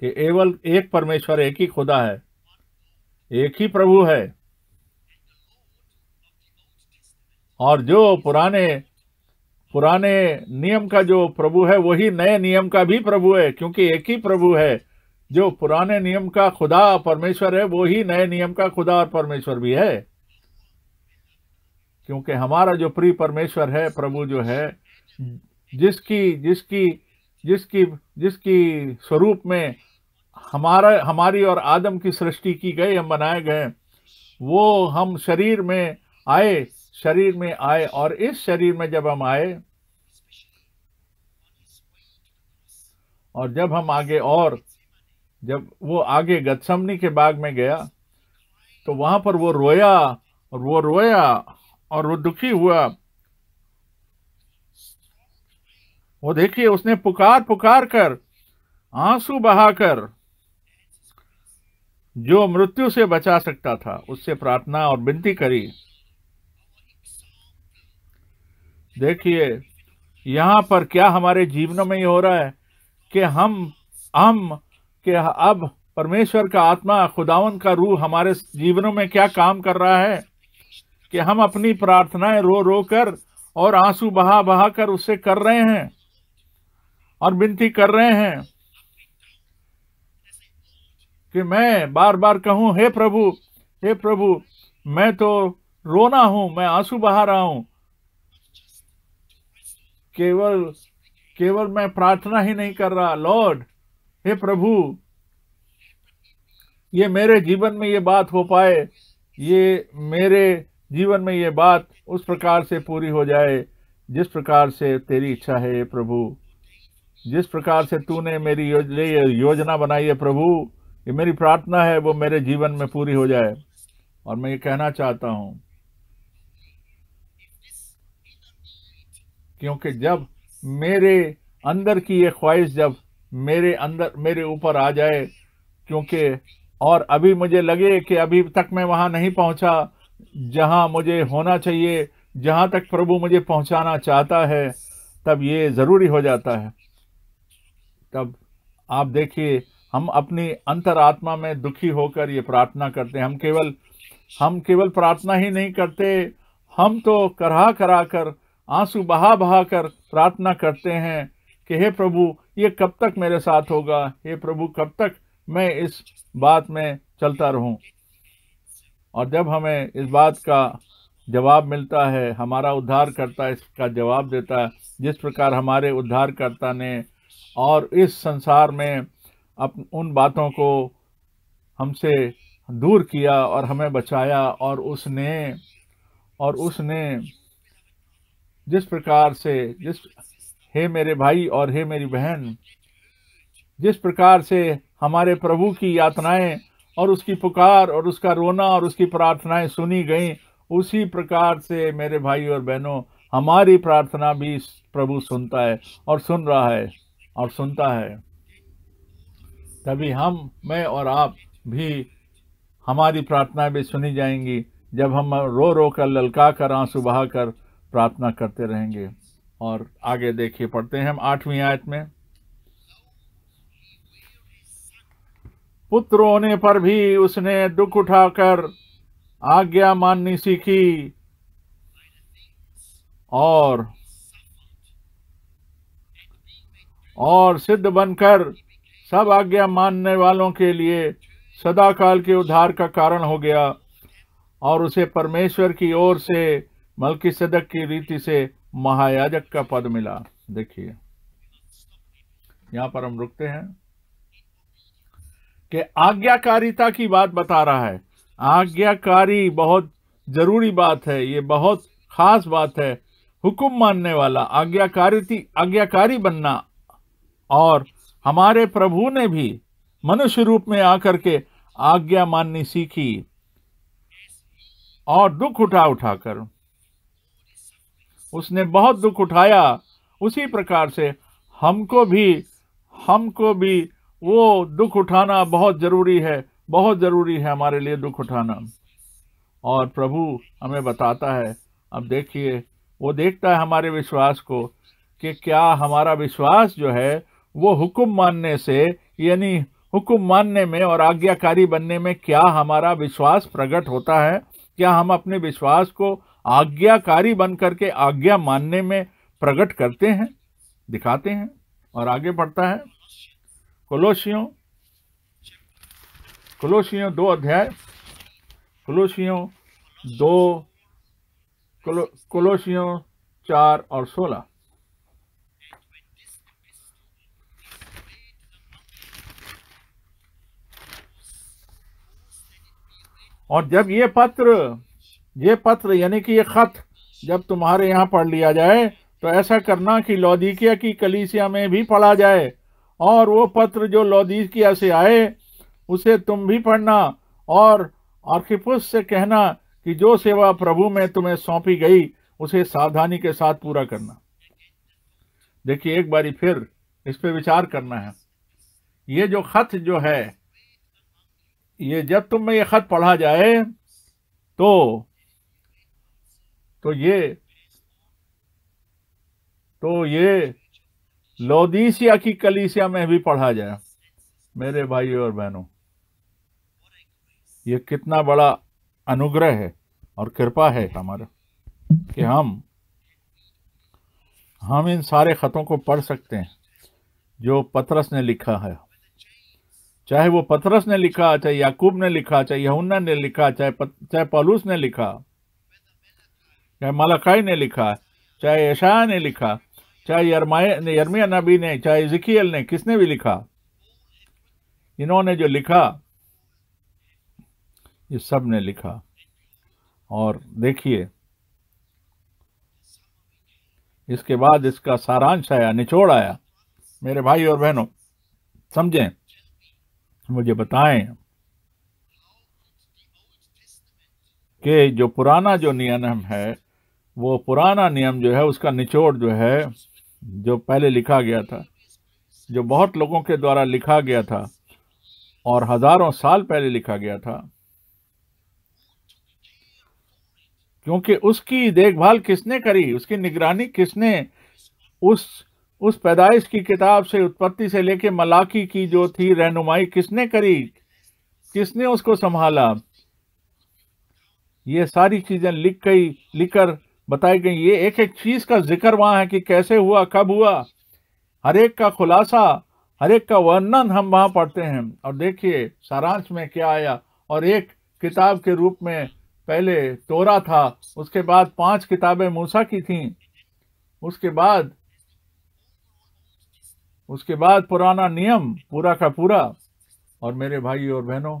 कि एवल एक परमेश्वर एक ही खुदा है एक ही प्रभु है और जो पुराने पुराने नियम का जो प्रभु है वही नए नियम का भी प्रभु है क्योंकि एक ही प्रभु है जो पुराने नियम का खुदा परमेश्वर है वो ही नए नियम का खुदा और परमेश्वर भी है क्योंकि हमारा जो प्रिय परमेश्वर है प्रभु जो है जिसकी जिसकी जिसकी जिसकी स्वरूप में हमारा हमारी और आदम की सृष्टि की गई हम बनाए गए वो हम शरीर में आए शरीर में आए और इस शरीर में जब हम आए और जब हम आगे और जब वो आगे गच्छमनी के बाग में गया तो वहां पर वो रोया और वो रोया और वो दुखी हुआ वो देखिए उसने पुकार पुकार कर आंसू बहाकर जो मृत्यु से बचा सकता था उससे प्रार्थना और विनती करी देखिए यहां पर क्या हमारे जीवनों में ये हो रहा है कि हम हम कि अब परमेश्वर का आत्मा खुदावन का रूह हमारे जीवनों में क्या काम कर रहा है कि हम अपनी प्रार्थनाएं रो रो कर और आंसू बहा बहा कर उससे कर रहे हैं और विनती कर रहे हैं कि मैं बार बार कहूं हे प्रभु हे प्रभु मैं तो रोना हूं मैं आंसू बहा रहा हूं केवल केवल मैं प्रार्थना ही नहीं कर रहा लॉर्ड हे प्रभु ये मेरे जीवन में ये बात हो पाए ये मेरे जीवन में ये बात उस प्रकार से पूरी हो जाए जिस प्रकार से तेरी इच्छा है ये प्रभु जिस प्रकार से तूने मेरी योजना बनाई है प्रभु ये मेरी प्रार्थना है वो मेरे जीवन में पूरी हो जाए और मैं ये कहना चाहता हूं क्योंकि जब मेरे अंदर की ये ख्वाहिश जब मेरे अंदर मेरे ऊपर आ जाए क्योंकि और अभी मुझे लगे कि अभी तक मैं वहां नहीं पहुंचा जहां मुझे होना चाहिए जहां तक प्रभु मुझे पहुंचाना चाहता है तब ये ज़रूरी हो जाता है तब आप देखिए हम अपनी अंतरात्मा में दुखी होकर ये प्रार्थना करते हैं हम केवल हम केवल प्रार्थना ही नहीं करते हम तो करा करा कर आंसू बहा बहा कर प्रार्थना करते हैं कि हे प्रभु ये कब तक मेरे साथ होगा हे प्रभु कब तक मैं इस बात में चलता रहूं और जब हमें इस बात का जवाब मिलता है हमारा उद्धार करता इसका जवाब देता है जिस प्रकार हमारे उद्धारकर्ता ने और इस संसार में अप उन बातों को हमसे दूर किया और हमें बचाया और उसने और उसने जिस प्रकार से जिस हे मेरे भाई और हे मेरी बहन जिस प्रकार से हमारे प्रभु की यातनाएं और उसकी पुकार और उसका रोना और उसकी प्रार्थनाएं सुनी गईं उसी प्रकार से मेरे भाई और बहनों हमारी प्रार्थना भी प्रभु सुनता है और सुन रहा है और सुनता है तभी हम मैं और आप भी हमारी प्रार्थनाएं भी सुनी जाएंगी जब हम रो रो कर ललका कर आंसू बहा कर प्रार्थना करते रहेंगे और आगे देखिए पढ़ते हैं हम आठवीं आयत में पुत्र होने पर भी उसने दुख उठाकर आज्ञा माननी सीखी और और सिद्ध बनकर सब आज्ञा मानने वालों के लिए सदा काल के उद्धार का कारण हो गया और उसे परमेश्वर की ओर से मल्कि सदक की रीति से महायाजक का पद मिला देखिए यहां पर हम रुकते हैं कि आज्ञाकारिता की बात बता रहा है आज्ञाकारी बहुत जरूरी बात है ये बहुत खास बात है हुक्म मानने वाला आज्ञाकारी आज्ञाकारी बनना और हमारे प्रभु ने भी मनुष्य रूप में आकर के आज्ञा माननी सीखी और दुख उठा उठाकर उसने बहुत दुख उठाया उसी प्रकार से हमको भी हमको भी वो दुख उठाना बहुत ज़रूरी है बहुत ज़रूरी है हमारे लिए दुख उठाना और प्रभु हमें बताता है अब देखिए वो देखता है हमारे विश्वास को कि क्या हमारा विश्वास जो है वो हुक्म मानने से यानी हुक्म मानने में और आज्ञाकारी बनने में क्या हमारा विश्वास प्रकट होता है क्या हम अपने विश्वास को आज्ञाकारी बन करके आज्ञा मानने में प्रकट करते हैं दिखाते हैं और आगे बढ़ता है कोलोशियों कोलोशियों दो अध्याय कोलोशियों दो कोलोशियों चार और सोलह और जब ये पत्र ये पत्र यानी कि ये खत जब तुम्हारे यहाँ पढ़ लिया जाए तो ऐसा करना कि लौदिकिया की कलीसिया में भी पढ़ा जाए और वो पत्र जो लौदिकिया से आए उसे तुम भी पढ़ना और आर्किपुस से कहना कि जो सेवा प्रभु में तुम्हें सौंपी गई उसे सावधानी के साथ पूरा करना देखिए एक बारी फिर इस पर विचार करना है ये जो खत जो है ये जब तुम्हें ये खत पढ़ा जाए तो तो ये तो ये लोदीसिया की कलीसिया में भी पढ़ा जाए मेरे भाई और बहनों ये कितना बड़ा अनुग्रह है और कृपा है हमारा कि हम हम इन सारे ख़तों को पढ़ सकते हैं जो पतरस ने लिखा है चाहे वो पतरस ने लिखा चाहे याकूब ने लिखा चाहे यहुन्ना ने लिखा चाहे चाहे पलूस ने लिखा चाहे मलकाई ने लिखा चाहे यशाया ने लिखा चाहे यरमिया नबी ने चाहे जिकियल ने किसने भी लिखा इन्होंने जो लिखा ये सब ने लिखा और देखिए इसके बाद इसका सारांश आया निचोड़ आया मेरे भाई और बहनों समझें मुझे बताएं कि जो पुराना जो नियम है वो पुराना नियम जो है उसका निचोड़ जो है जो पहले लिखा गया था जो बहुत लोगों के द्वारा लिखा गया था और हजारों साल पहले लिखा गया था क्योंकि उसकी देखभाल किसने करी उसकी निगरानी किसने उस उस पैदाइश की किताब से उत्पत्ति से लेके मलाकी की जो थी रहनुमाई किसने करी किसने उसको संभाला ये सारी चीजें लिख गई लिखकर बताई गई ये एक एक चीज़ का जिक्र वहां है कि कैसे हुआ कब हुआ हर एक का खुलासा हर एक का वर्णन हम वहां पढ़ते हैं और देखिए सारांश में क्या आया और एक किताब के रूप में पहले तोरा था उसके बाद पांच किताबें मूसा की थी उसके बाद उसके बाद पुराना नियम पूरा का पूरा और मेरे भाई और बहनों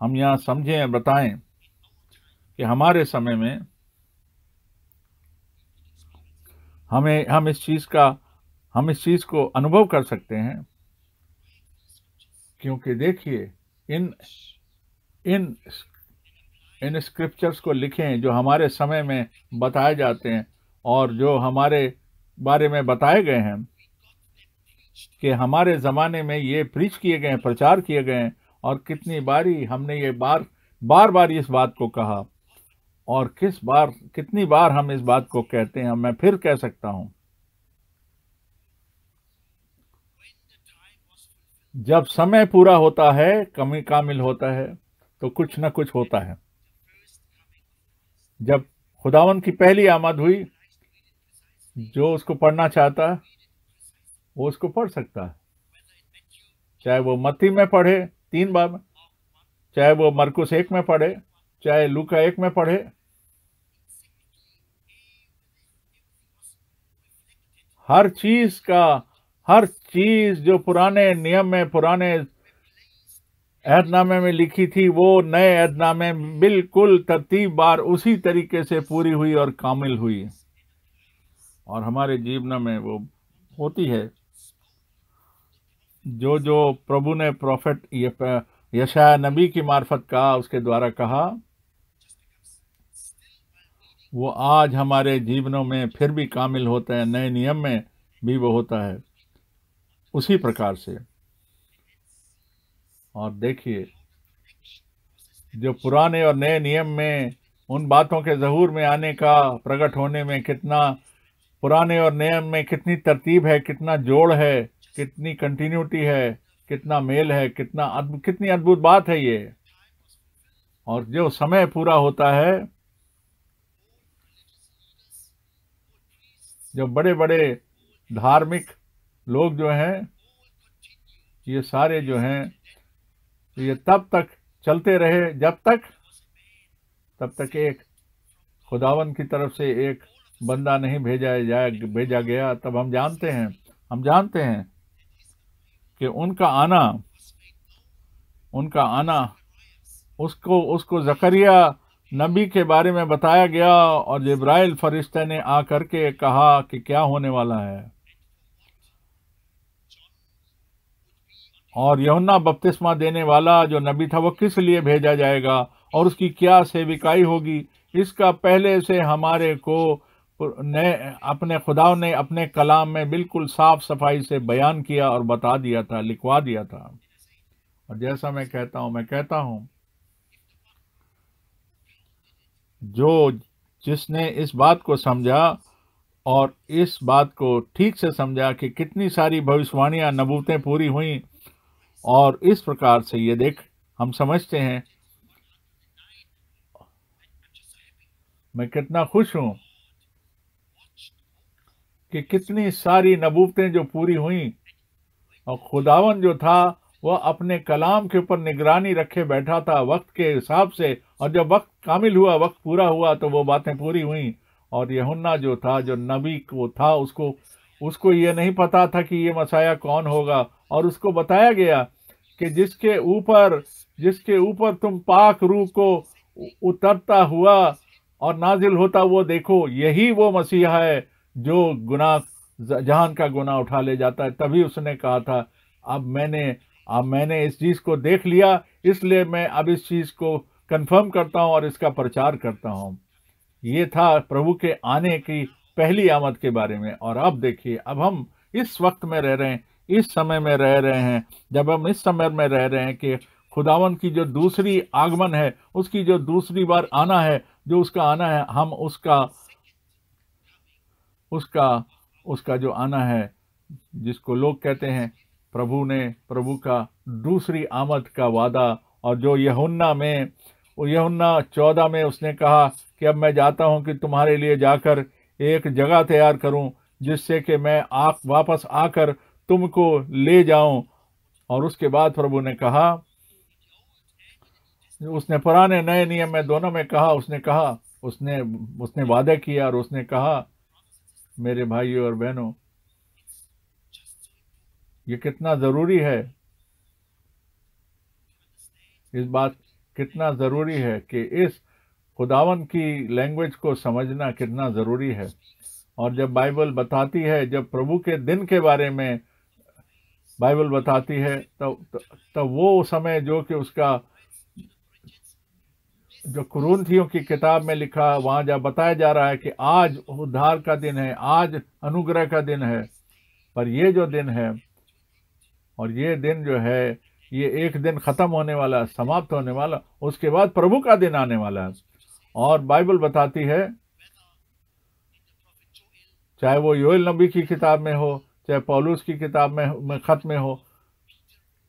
हम यहां समझें बताएं कि हमारे समय में हमें हम इस चीज़ का हम इस चीज़ को अनुभव कर सकते हैं क्योंकि देखिए इन इन इन स्क्रिप्चर्स को लिखें जो हमारे समय में बताए जाते हैं और जो हमारे बारे में बताए गए हैं कि हमारे ज़माने में ये प्रीच किए गए हैं प्रचार किए गए हैं और कितनी बारी हमने ये बार बार बार इस बात को कहा और किस बार कितनी बार हम इस बात को कहते हैं मैं फिर कह सकता हूं जब समय पूरा होता है कमी कामिल होता है तो कुछ ना कुछ होता है जब खुदावन की पहली आमद हुई जो उसको पढ़ना चाहता वो उसको पढ़ सकता है चाहे वो मत्ती में पढ़े तीन बार में चाहे वो मरकुस एक में पढ़े चाहे लूका एक में पढ़े हर चीज का हर चीज जो पुराने नियम में पुराने ऐदनामे में लिखी थी वो नए ऐदनामे बिल्कुल तरतीब बार उसी तरीके से पूरी हुई और कामिल हुई और हमारे जीवन में वो होती है जो जो प्रभु ने प्रॉफिट यशाया नबी की मार्फत कहा उसके द्वारा कहा वो आज हमारे जीवनों में फिर भी कामिल होता है नए नियम में भी वो होता है उसी प्रकार से और देखिए जो पुराने और नए नियम में उन बातों के जहूर में आने का प्रकट होने में कितना पुराने और नियम में कितनी तरतीब है कितना जोड़ है कितनी कंटिन्यूटी है कितना मेल है कितना अद्भ, कितनी अद्भुत बात है ये और जो समय पूरा होता है जो बड़े बड़े धार्मिक लोग जो हैं ये सारे जो हैं ये तब तक चलते रहे जब तक तब तक एक खुदावन की तरफ से एक बंदा नहीं भेजा जाए भेजा गया तब हम जानते हैं हम जानते हैं कि उनका आना उनका आना उसको उसको जकरिया नबी के बारे में बताया गया और जब्राइल फरिश्ते ने आकर के कहा कि क्या होने वाला है और यहुन्ना बपतिस्मा देने वाला जो नबी था वो किस लिए भेजा जाएगा और उसकी क्या सेविकाई होगी इसका पहले से हमारे को ने अपने खुदा ने अपने कलाम में बिल्कुल साफ सफाई से बयान किया और बता दिया था लिखवा दिया था और जैसा मैं कहता हूँ मैं कहता हूँ जो जिसने इस बात को समझा और इस बात को ठीक से समझा कि कितनी सारी भविष्यवाणियां नबूतें पूरी हुई और इस प्रकार से ये देख हम समझते हैं मैं कितना खुश हूं कि कितनी सारी नबूतें जो पूरी हुई और खुदावन जो था वह अपने कलाम के ऊपर निगरानी रखे बैठा था वक्त के हिसाब से और जब वक्त कामिल हुआ वक्त पूरा हुआ तो वो बातें पूरी हुई और यहुन्ना जो था जो नबी को था उसको उसको ये नहीं पता था कि ये मसाया कौन होगा और उसको बताया गया कि जिसके ऊपर जिसके ऊपर तुम पाक रूह को उतरता हुआ और नाजिल होता वो देखो यही वो मसीहा है जो गुनाह जहान का गुनाह उठा ले जाता है तभी उसने कहा था अब मैंने अब मैंने इस चीज़ को देख लिया इसलिए मैं अब इस चीज़ को कंफर्म करता हूँ और इसका प्रचार करता हूँ ये था प्रभु के आने की पहली आमद के बारे में और अब देखिए अब हम इस वक्त में रह रहे हैं इस समय में रह रहे हैं जब हम इस समय में रह रहे हैं कि खुदावन की जो दूसरी आगमन है उसकी जो दूसरी बार आना है जो उसका आना है हम उसका उसका उसका जो आना है जिसको लोग कहते हैं प्रभु ने प्रभु का दूसरी आमद का वादा और जो यहुन्ना में यहुन्ना चौदह में उसने कहा कि अब मैं जाता हूँ कि तुम्हारे लिए जाकर एक जगह तैयार करूँ जिससे कि मैं आप वापस आकर तुमको ले जाऊं और उसके बाद प्रभु ने कहा उसने पुराने नए नियम में दोनों में कहा उसने कहा उसने उसने वादा किया और उसने कहा मेरे भाइयों और बहनों ये कितना ज़रूरी है इस बात कितना ज़रूरी है कि इस खुदावन की लैंग्वेज को समझना कितना ज़रूरी है और जब बाइबल बताती है जब प्रभु के दिन के बारे में बाइबल बताती है तब तो, तब तो वो समय जो कि उसका जो कुरूंथियों की किताब में लिखा वहाँ जब बताया जा रहा है कि आज उद्धार का दिन है आज अनुग्रह का दिन है पर ये जो दिन है और ये दिन जो है ये एक दिन ख़त्म होने वाला समाप्त होने वाला उसके बाद प्रभु का दिन आने वाला है और बाइबल बताती है चाहे वो योल नबी की किताब में हो चाहे पौलूस की किताब में, में ख़त में हो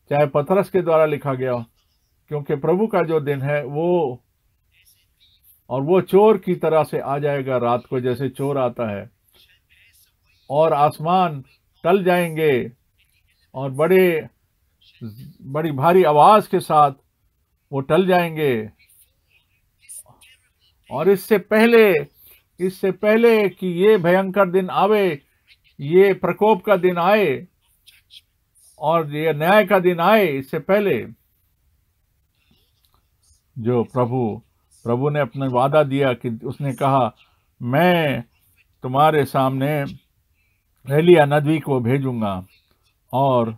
चाहे पथरस के द्वारा लिखा गया हो क्योंकि प्रभु का जो दिन है वो और वो चोर की तरह से आ जाएगा रात को जैसे चोर आता है और आसमान टल जाएंगे और बड़े बड़ी भारी आवाज़ के साथ वो टल जाएंगे और इससे पहले इससे पहले कि ये भयंकर दिन आवे ये प्रकोप का दिन आए और ये न्याय का दिन आए इससे पहले जो प्रभु प्रभु ने अपना वादा दिया कि उसने कहा मैं तुम्हारे सामने एलिया नदवी को भेजूंगा और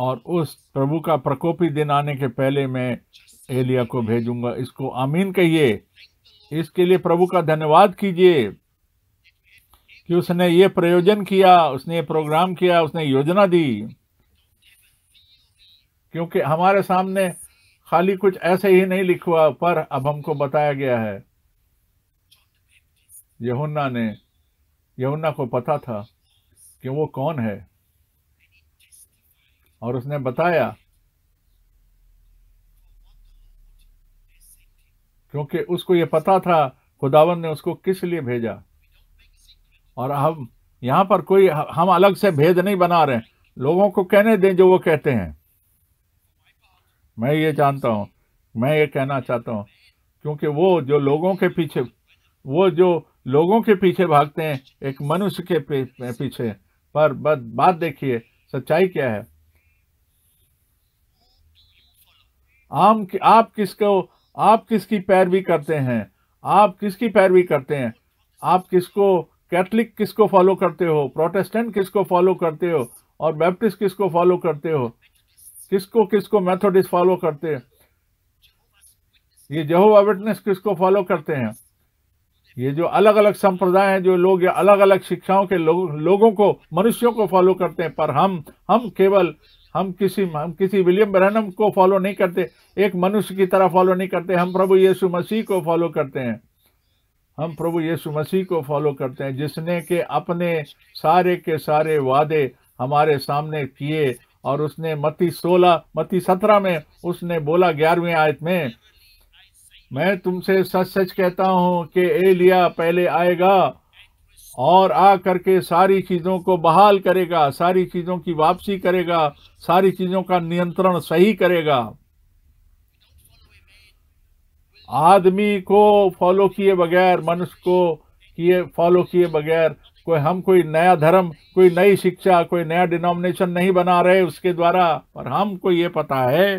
और उस प्रभु का प्रकोपी दिन आने के पहले मैं एलिया को भेजूंगा इसको आमीन कहिए इसके लिए प्रभु का धन्यवाद कीजिए कि उसने ये प्रयोजन किया उसने ये प्रोग्राम किया उसने योजना दी क्योंकि हमारे सामने खाली कुछ ऐसे ही नहीं लिखवा पर अब हमको बताया गया है यहुन्ना ने यहुन्ना को पता था कि वो कौन है और उसने बताया क्योंकि उसको ये पता था खुदावन ने उसको किस लिए भेजा और हम यहां पर कोई हम अलग से भेद नहीं बना रहे लोगों को कहने दें जो वो कहते हैं मैं ये जानता हूं मैं ये कहना चाहता हूं क्योंकि वो जो लोगों के पीछे वो जो लोगों के पीछे भागते हैं एक मनुष्य के पीछे पर बात देखिए सच्चाई क्या है आम आप किसको आप किसकी पैरवी करते हैं आप किसकी पैरवी करते हैं आप किसको कैथलिक किसको फॉलो करते हो प्रोटेस्टेंट किसको फॉलो करते हो और बैप्टिस्ट किसको फॉलो करते हो किसको किसको मैथोडिस्ट फॉलो करते हैं ये जहो अवेटनेस किसको फॉलो करते हैं ये जो अलग अलग संप्रदाय हैं जो लोग अलग अलग शिक्षाओं के लो, लोगों को मनुष्यों को फॉलो करते हैं पर हम हम केवल हम किसी हम किसी विलियम ब्रहनम को फॉलो नहीं करते एक मनुष्य की तरह फॉलो नहीं करते हम प्रभु यीशु मसीह को फॉलो करते हैं हम प्रभु यीशु मसीह को फॉलो करते हैं जिसने के अपने सारे के सारे वादे हमारे सामने किए और उसने मती सोलह मती सत्रह में उसने बोला ग्यारहवीं आयत में मैं तुमसे सच सच कहता हूं कि एलिया पहले आएगा और आ करके सारी चीज़ों को बहाल करेगा सारी चीज़ों की वापसी करेगा सारी चीज़ों का नियंत्रण सही करेगा आदमी को फॉलो किए बगैर मनुष्य को किए फॉलो किए बगैर कोई हम कोई नया धर्म कोई नई शिक्षा कोई नया डिनोमिनेशन नहीं बना रहे उसके द्वारा पर हमको ये पता है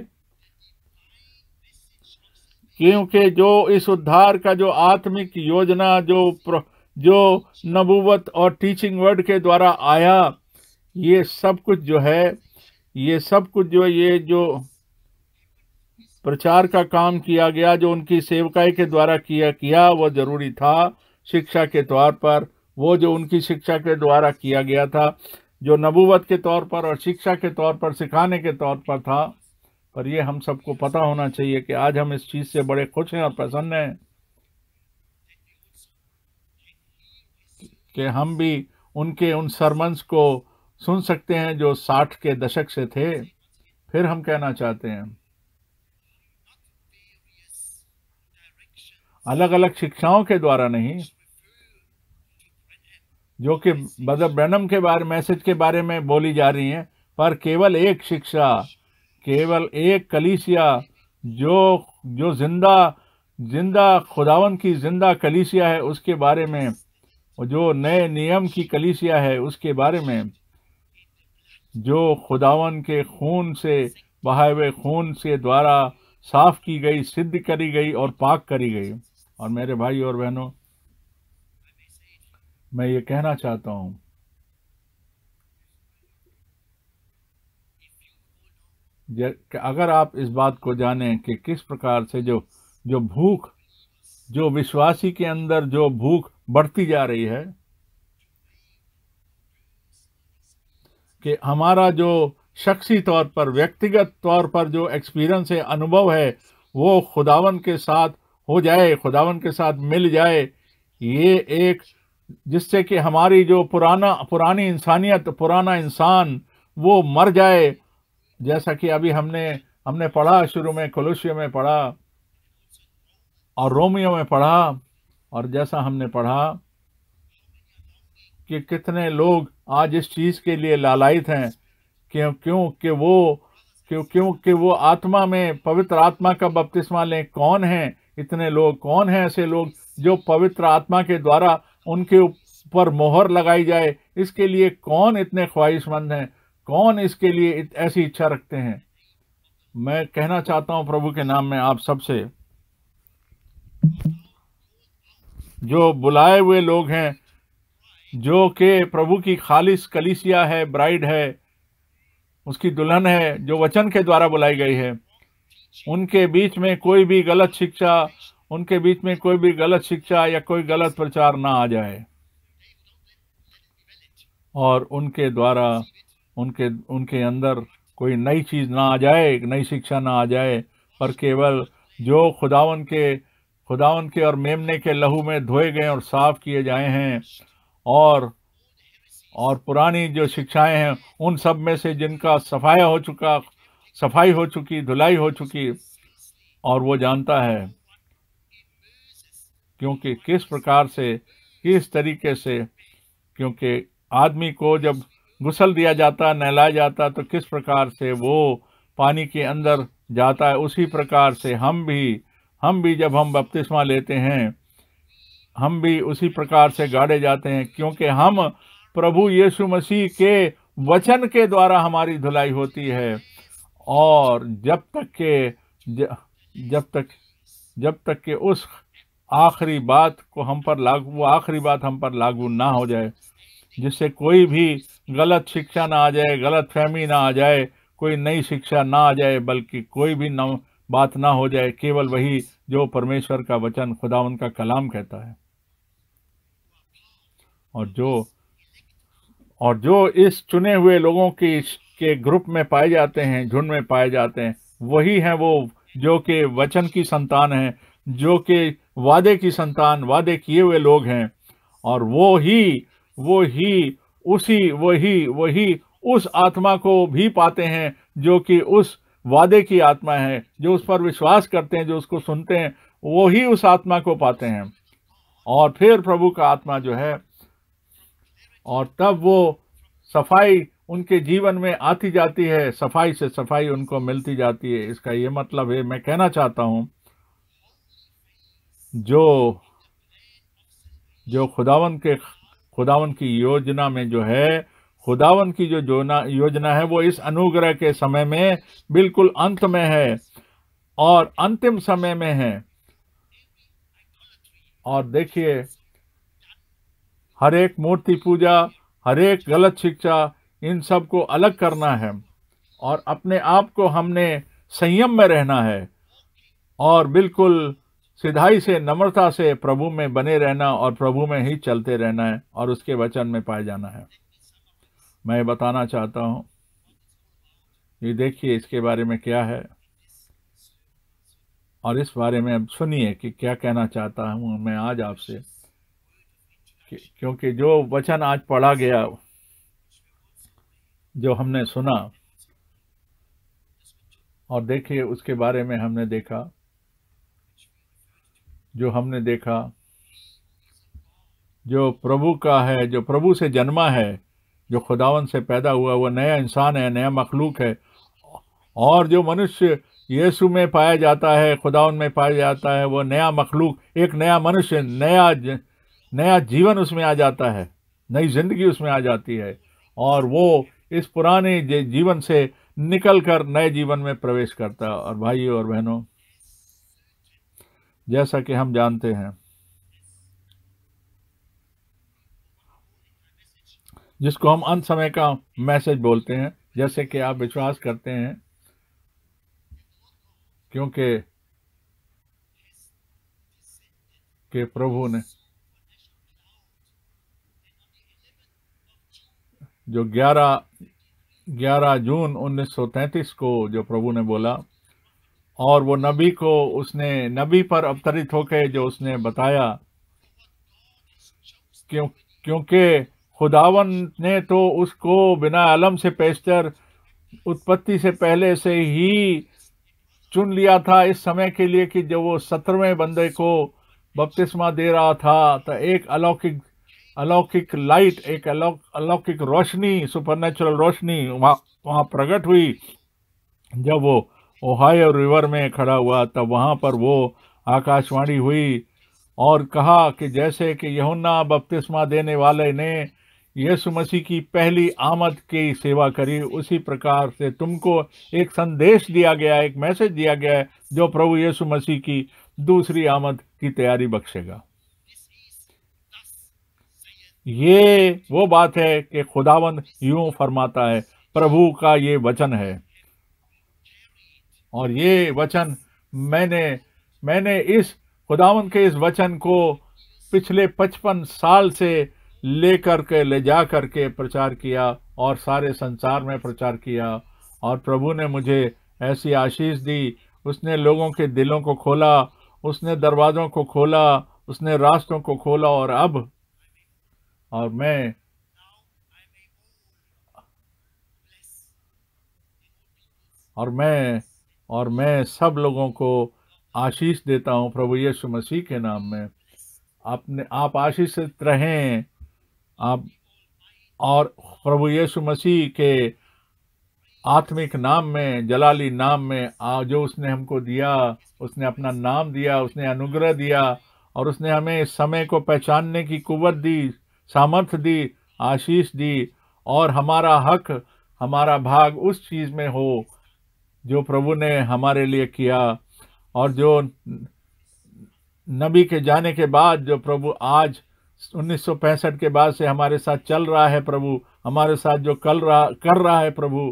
क्योंकि जो इस उद्धार का जो आत्मिक योजना जो प्र, जो नबूवत और टीचिंग वर्ड के द्वारा आया ये सब कुछ जो है ये सब कुछ जो ये जो प्रचार का काम किया गया जो उनकी सेवकाई के द्वारा किया किया वह जरूरी था शिक्षा के तौर पर वो जो उनकी शिक्षा के द्वारा किया गया था जो नबूवत के तौर पर और शिक्षा के तौर पर सिखाने के तौर पर था पर यह हम सबको पता होना चाहिए कि आज हम इस चीज़ से बड़े खुश हैं और प्रसन्न हैं कि हम भी उनके उन सरमंस को सुन सकते हैं जो साठ के दशक से थे फिर हम कहना चाहते हैं अलग अलग शिक्षाओं के द्वारा नहीं जो कि बदर ब्रनम के बारे मैसेज के बारे में बोली जा रही है पर केवल एक शिक्षा केवल एक कलीसिया जो जो जिंदा जिंदा खुदावन की जिंदा कलीसिया है उसके बारे में जो नए नियम की कलीसिया है उसके बारे में जो खुदावन के खून से बहाए हुए खून से द्वारा साफ की गई सिद्ध करी गई और पाक करी गई और मेरे भाई और बहनों मैं ये कहना चाहता हूँ अगर आप इस बात को जानें कि किस प्रकार से जो जो भूख जो विश्वासी के अंदर जो भूख बढ़ती जा रही है कि हमारा जो शख्सी तौर पर व्यक्तिगत तौर पर जो एक्सपीरियंस है अनुभव है वो खुदावन के साथ हो जाए खुदावन के साथ मिल जाए ये एक जिससे कि हमारी जो पुराना पुरानी इंसानियत पुराना इंसान वो मर जाए जैसा कि अभी हमने हमने पढ़ा शुरू में कलुष्य में पढ़ा और रोमियो में पढ़ा और जैसा हमने पढ़ा कि कितने लोग आज इस चीज़ के लिए लालायित हैं क्यों क्योंकि वो क्यों क्योंकि वो आत्मा में पवित्र आत्मा का बपतिस्मा लें कौन हैं इतने लोग कौन हैं ऐसे लोग जो पवित्र आत्मा के द्वारा उनके ऊपर मोहर लगाई जाए इसके लिए कौन इतने ख्वाहिशमंद हैं कौन इसके लिए ऐसी इच्छा रखते हैं मैं कहना चाहता हूं प्रभु के नाम में आप सबसे जो बुलाए हुए लोग हैं जो कि प्रभु की खालिश कलिसिया है ब्राइड है उसकी दुल्हन है जो वचन के द्वारा बुलाई गई है उनके बीच में कोई भी गलत शिक्षा उनके बीच में कोई भी गलत शिक्षा या कोई गलत प्रचार ना आ जाए और उनके द्वारा उनके उनके अंदर कोई नई चीज़ ना आ जाए नई शिक्षा ना आ जाए पर केवल जो खुदावन के खुदा उनके और मेमने के लहू में धोए गए और साफ किए जाए हैं और और पुरानी जो शिक्षाएं हैं उन सब में से जिनका सफाया हो चुका सफाई हो चुकी धुलाई हो चुकी और वो जानता है क्योंकि किस प्रकार से किस तरीके से क्योंकि आदमी को जब गुसल दिया जाता नहलाया जाता तो किस प्रकार से वो पानी के अंदर जाता है उसी प्रकार से हम भी हम भी जब हम बपतिस्मा लेते हैं हम भी उसी प्रकार से गाड़े जाते हैं क्योंकि हम प्रभु यीशु मसीह के वचन के द्वारा हमारी धुलाई होती है और जब तक के ज, जब तक जब तक के उस आखिरी बात को हम पर लागू वो आखिरी बात हम पर लागू ना हो जाए जिससे कोई भी गलत शिक्षा ना आ जाए गलत फहमी ना आ जाए कोई नई शिक्षा ना आ जाए बल्कि कोई भी नव बात ना हो जाए केवल वही जो परमेश्वर का वचन खुदावन का कलाम कहता है और जो और जो इस चुने हुए लोगों के के ग्रुप में पाए जाते हैं झुंड में पाए जाते हैं वही हैं वो जो कि वचन की संतान है जो कि वादे की संतान वादे किए हुए लोग हैं और वो ही वो ही उसी वही वही उस आत्मा को भी पाते हैं जो कि उस वादे की आत्मा है जो उस पर विश्वास करते हैं जो उसको सुनते हैं वो ही उस आत्मा को पाते हैं और फिर प्रभु का आत्मा जो है और तब वो सफाई उनके जीवन में आती जाती है सफाई से सफाई उनको मिलती जाती है इसका ये मतलब है मैं कहना चाहता हूँ जो जो खुदावन के खुदावन की योजना में जो है खुदावन की जो योजना है वो इस अनुग्रह के समय में बिल्कुल अंत में है और अंतिम समय में है और देखिए हर एक मूर्ति पूजा हर एक गलत शिक्षा इन सब को अलग करना है और अपने आप को हमने संयम में रहना है और बिल्कुल सिधाई से नम्रता से प्रभु में बने रहना और प्रभु में ही चलते रहना है और उसके वचन में पाए जाना है मैं बताना चाहता हूँ ये देखिए इसके बारे में क्या है और इस बारे में अब सुनिए कि क्या कहना चाहता हूँ मैं आज आपसे क्योंकि जो वचन आज पढ़ा गया जो हमने सुना और देखिए उसके बारे में हमने देखा जो हमने देखा जो प्रभु का है जो प्रभु से जन्मा है जो खुदावन से पैदा हुआ वह नया इंसान है नया मखलूक है और जो मनुष्य यीशु में पाया जाता है खुदावन में पाया जाता है वह नया मखलूक एक नया मनुष्य नया ज, नया जीवन उसमें आ जाता है नई जिंदगी उसमें आ जाती है और वो इस पुराने जीवन से निकल कर नए जीवन में प्रवेश करता है और भाइयों और बहनों जैसा कि हम जानते हैं जिसको हम अंत समय का मैसेज बोलते हैं जैसे कि आप विश्वास करते हैं क्योंकि के प्रभु ने जो 11 11 जून 1933 को जो प्रभु ने बोला और वो नबी को उसने नबी पर अवतरित होकर जो उसने बताया क्यों क्योंकि खुदावन ने तो उसको बिना अलम से पेशतर उत्पत्ति से पहले से ही चुन लिया था इस समय के लिए कि जब वो सत्रहवें बंदे को बपतिस्मा दे रहा था तो एक अलौकिक अलौकिक लाइट एक अलौक अलौकिक रोशनी सुपरनेचुरल रोशनी वहाँ वहाँ प्रकट हुई जब वो ओहायो रिवर में खड़ा हुआ तब वहाँ पर वो आकाशवाणी हुई और कहा कि जैसे कि यहुन्ना बपतिस्मा देने वाले ने यीशु मसीह की पहली आमद की सेवा करी उसी प्रकार से तुमको एक संदेश दिया गया एक मैसेज दिया गया है जो प्रभु यीशु मसीह की दूसरी आमद की तैयारी बख्शेगा ये वो बात है कि खुदावंद यूं फरमाता है प्रभु का ये वचन है और ये वचन मैंने मैंने इस खुदावन के इस वचन को पिछले पचपन साल से लेकर के ले जा करके प्रचार किया और सारे संसार में प्रचार किया और प्रभु ने मुझे ऐसी आशीष दी उसने लोगों के दिलों को खोला उसने दरवाज़ों को खोला उसने रास्तों को खोला और अब और मैं और मैं और मैं सब लोगों को आशीष देता हूँ प्रभु यीशु मसीह के नाम में अपने आप आशीषित रहें आप और प्रभु यीशु मसीह के आत्मिक नाम में जलाली नाम में आ जो उसने हमको दिया उसने अपना नाम दिया उसने अनुग्रह दिया और उसने हमें इस समय को पहचानने की कुवत दी सामर्थ्य दी आशीष दी और हमारा हक हमारा भाग उस चीज़ में हो जो प्रभु ने हमारे लिए किया और जो नबी के जाने के बाद जो प्रभु आज उन्नीस के बाद से हमारे साथ चल रहा है प्रभु हमारे साथ जो कल रहा कर रहा है प्रभु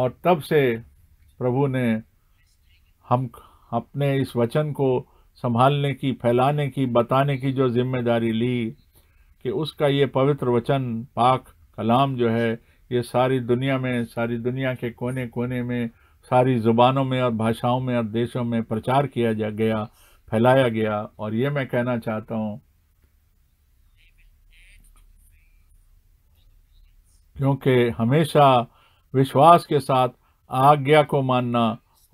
और तब से प्रभु ने हम अपने इस वचन को संभालने की फैलाने की बताने की जो जिम्मेदारी ली कि उसका ये पवित्र वचन पाक कलाम जो है ये सारी दुनिया में सारी दुनिया के कोने कोने में सारी ज़ुबानों में और भाषाओं में और देशों में प्रचार किया जा गया फैलाया गया और ये मैं कहना चाहता हूँ क्योंकि हमेशा विश्वास के साथ आज्ञा को मानना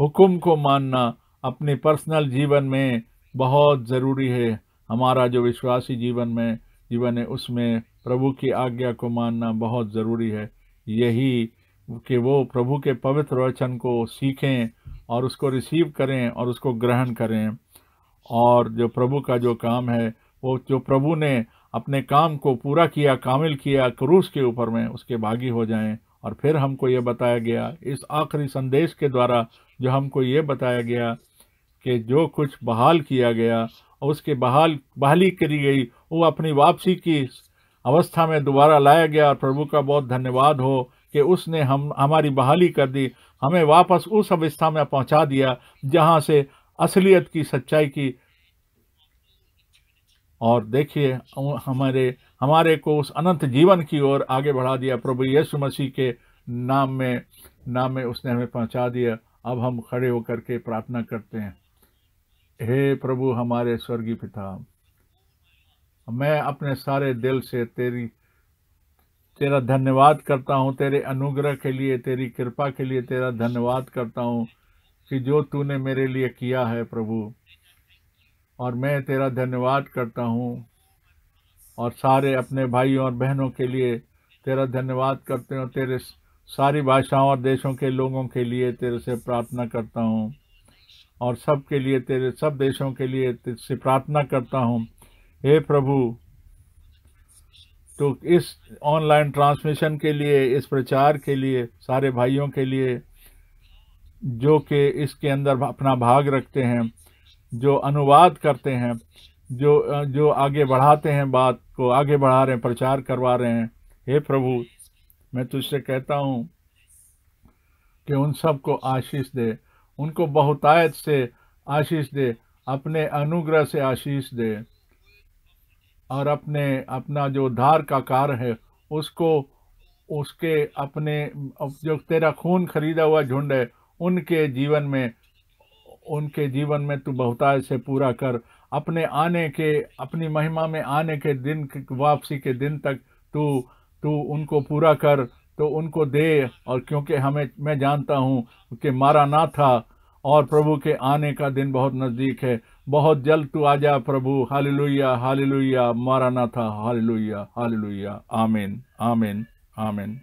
हुक्म को मानना अपने पर्सनल जीवन में बहुत ज़रूरी है हमारा जो विश्वासी जीवन में जीवन है उसमें प्रभु की आज्ञा को मानना बहुत ज़रूरी है यही कि वो प्रभु के पवित्र वचन को सीखें और उसको रिसीव करें और उसको ग्रहण करें और जो प्रभु का जो काम है वो जो प्रभु ने अपने काम को पूरा किया कामिल किया क्रूस के ऊपर में उसके भागी हो जाएं और फिर हमको ये बताया गया इस आखिरी संदेश के द्वारा जो हमको ये बताया गया कि जो कुछ बहाल किया गया और उसके बहाल बहाली करी गई वो अपनी वापसी की अवस्था में दोबारा लाया गया और प्रभु का बहुत धन्यवाद हो कि उसने हम हमारी बहाली कर दी हमें वापस उस अवस्था में पहुंचा दिया जहां से असलियत की सच्चाई की और देखिए हमारे हमारे को उस अनंत जीवन की ओर आगे बढ़ा दिया प्रभु यीशु मसीह के नाम में नाम में उसने हमें पहुंचा दिया अब हम खड़े होकर के प्रार्थना करते हैं हे प्रभु हमारे स्वर्गीय पिता मैं अपने सारे दिल से तेरी तेरा धन्यवाद करता हूँ तेरे अनुग्रह के लिए तेरी कृपा के लिए तेरा धन्यवाद करता हूँ कि जो तूने मेरे लिए किया है प्रभु और मैं तेरा धन्यवाद करता हूँ और सारे अपने भाइयों और बहनों के लिए तेरा धन्यवाद करते हैं तेरे सारी भाषाओं और देशों के लोगों के लिए तेरे से प्रार्थना करता हूँ और सब के लिए तेरे सब देशों के लिए तेरे प्रार्थना करता हूँ हे प्रभु तो इस ऑनलाइन ट्रांसमिशन के लिए इस प्रचार के लिए सारे भाइयों के लिए जो कि इसके अंदर अपना भाग रखते हैं जो अनुवाद करते हैं जो जो आगे बढ़ाते हैं बात को आगे बढ़ा रहे हैं प्रचार करवा रहे हैं हे प्रभु मैं तुझसे कहता हूँ कि उन सबको आशीष दे उनको बहुतायत से आशीष दे अपने अनुग्रह से आशीष दे और अपने अपना जो उद्धार का कार्य है उसको उसके अपने जो तेरा खून खरीदा हुआ झुंड है उनके जीवन में उनके जीवन में तू बहुताय से पूरा कर अपने आने के अपनी महिमा में आने के दिन वापसी के दिन तक तू तू उनको पूरा कर तो उनको दे और क्योंकि हमें मैं जानता हूँ कि मारा ना था और प्रभु के आने का दिन बहुत नज़दीक है बहुत जल्द तू आ जा प्रभु हाली लोइया मारा ना था हालेलुया लोइया आमेन आमेन आमीन